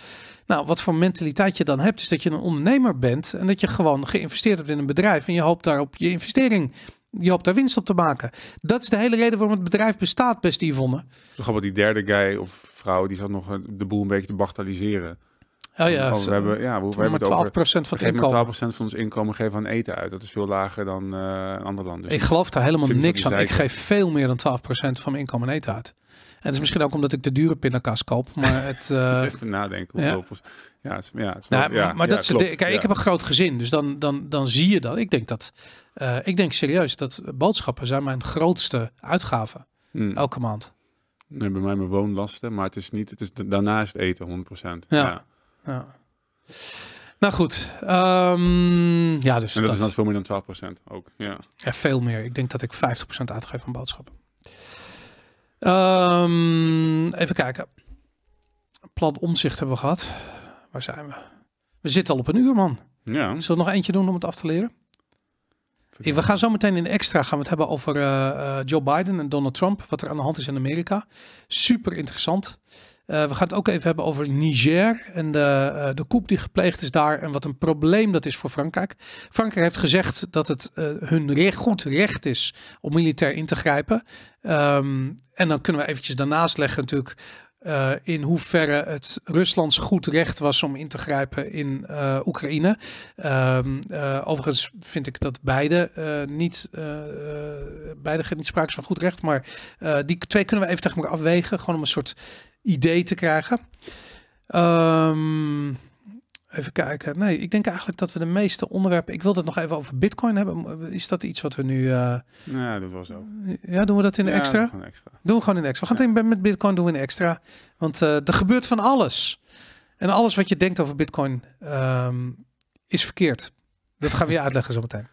Nou, wat voor mentaliteit je dan hebt, is dat je een ondernemer bent en dat je gewoon geïnvesteerd hebt in een bedrijf en je hoopt daarop je investering je hoopt daar winst op te maken. Dat is de hele reden waarom het bedrijf bestaat, beste Yvonne. wat die derde guy of vrouw, die zat nog de boel een beetje te bagatelliseren. Oh ja, we hebben, ja, we, hebben het over, 12% van het inkomen. 12% van ons inkomen geven aan eten uit. Dat is veel lager dan uh, eh, andere landen. Dus ik geloof daar helemaal niks aan. Ik geef veel meer dan 12% van mijn inkomen aan eten uit. En het is misschien ook omdat ik de dure pindakaas koop. Maar het. Uh, <laughs> even nadenken. ja. Nou, ja, maar dat kijk, ik heb een groot gezin, dus dan, dan, dan zie je dat. Ik denk dat. Eh, ik denk serieus dat boodschappen zijn mijn grootste uitgaven hmm. elke maand. Nee, bij mij mijn woonlasten, maar het is niet. Het is, daarna is eten 100%. ja ja. Nou goed. Ehm, ja, dus en dat, is dan veel meer dan 12% ook. Ja. ja, veel meer. Ik denk dat ik 50% uitgeef van boodschappen. Ehm, even kijken. Plat omzicht hebben we gehad. Waar zijn we? We zitten al op een uur, man. Ja. Zullen we nog eentje doen om het af te leren? Hey, we gaan zo meteen in extra gaan we het hebben over eh, eh, Joe Biden en Donald Trump. Wat er aan de hand is in Amerika. Super interessant. Eh, we gaan het ook even hebben over Niger en de, eh, de coup die gepleegd is daar en wat een probleem dat is voor Frankrijk. Frankrijk heeft gezegd dat het eh, hun recht, goed recht is om militair in te grijpen. Ehm, en dan kunnen we eventjes daarnaast leggen natuurlijk in hoeverre het Ruslands goed recht was om in te grijpen in Oekraïne. Ehm, overigens vind ik dat beide niet, beide geen sprake is van goed recht, maar die twee kunnen we even tegen afwegen. Gewoon om een soort idee te krijgen. Ehm, even kijken. Nee, ik denk eigenlijk dat we de meeste onderwerpen. Ik wilde het nog even over Bitcoin hebben. Is dat iets wat we nu. Uh, ja, dat was Ja, doen we dat in extra? Doen we, extra? gewoon in extra. We gaan het met Bitcoin doen in extra. Want eh, er gebeurt van alles. En alles wat je denkt over Bitcoin ehm, is verkeerd. Dat gaan we je <laughs> uitleggen zometeen.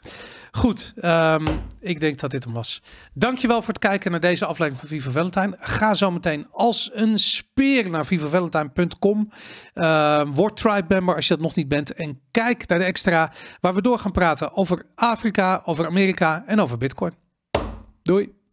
Goed, ehm, ik denk dat dit hem was. Dankjewel voor het kijken naar deze aflevering van Viva Valentine. Ga zo meteen als een speer naar vivavalentine.com. Uh, ehm, word tribe member als je dat nog niet bent. En kijk naar de extra waar we door gaan praten over Afrika, over Amerika en over Bitcoin. Doei!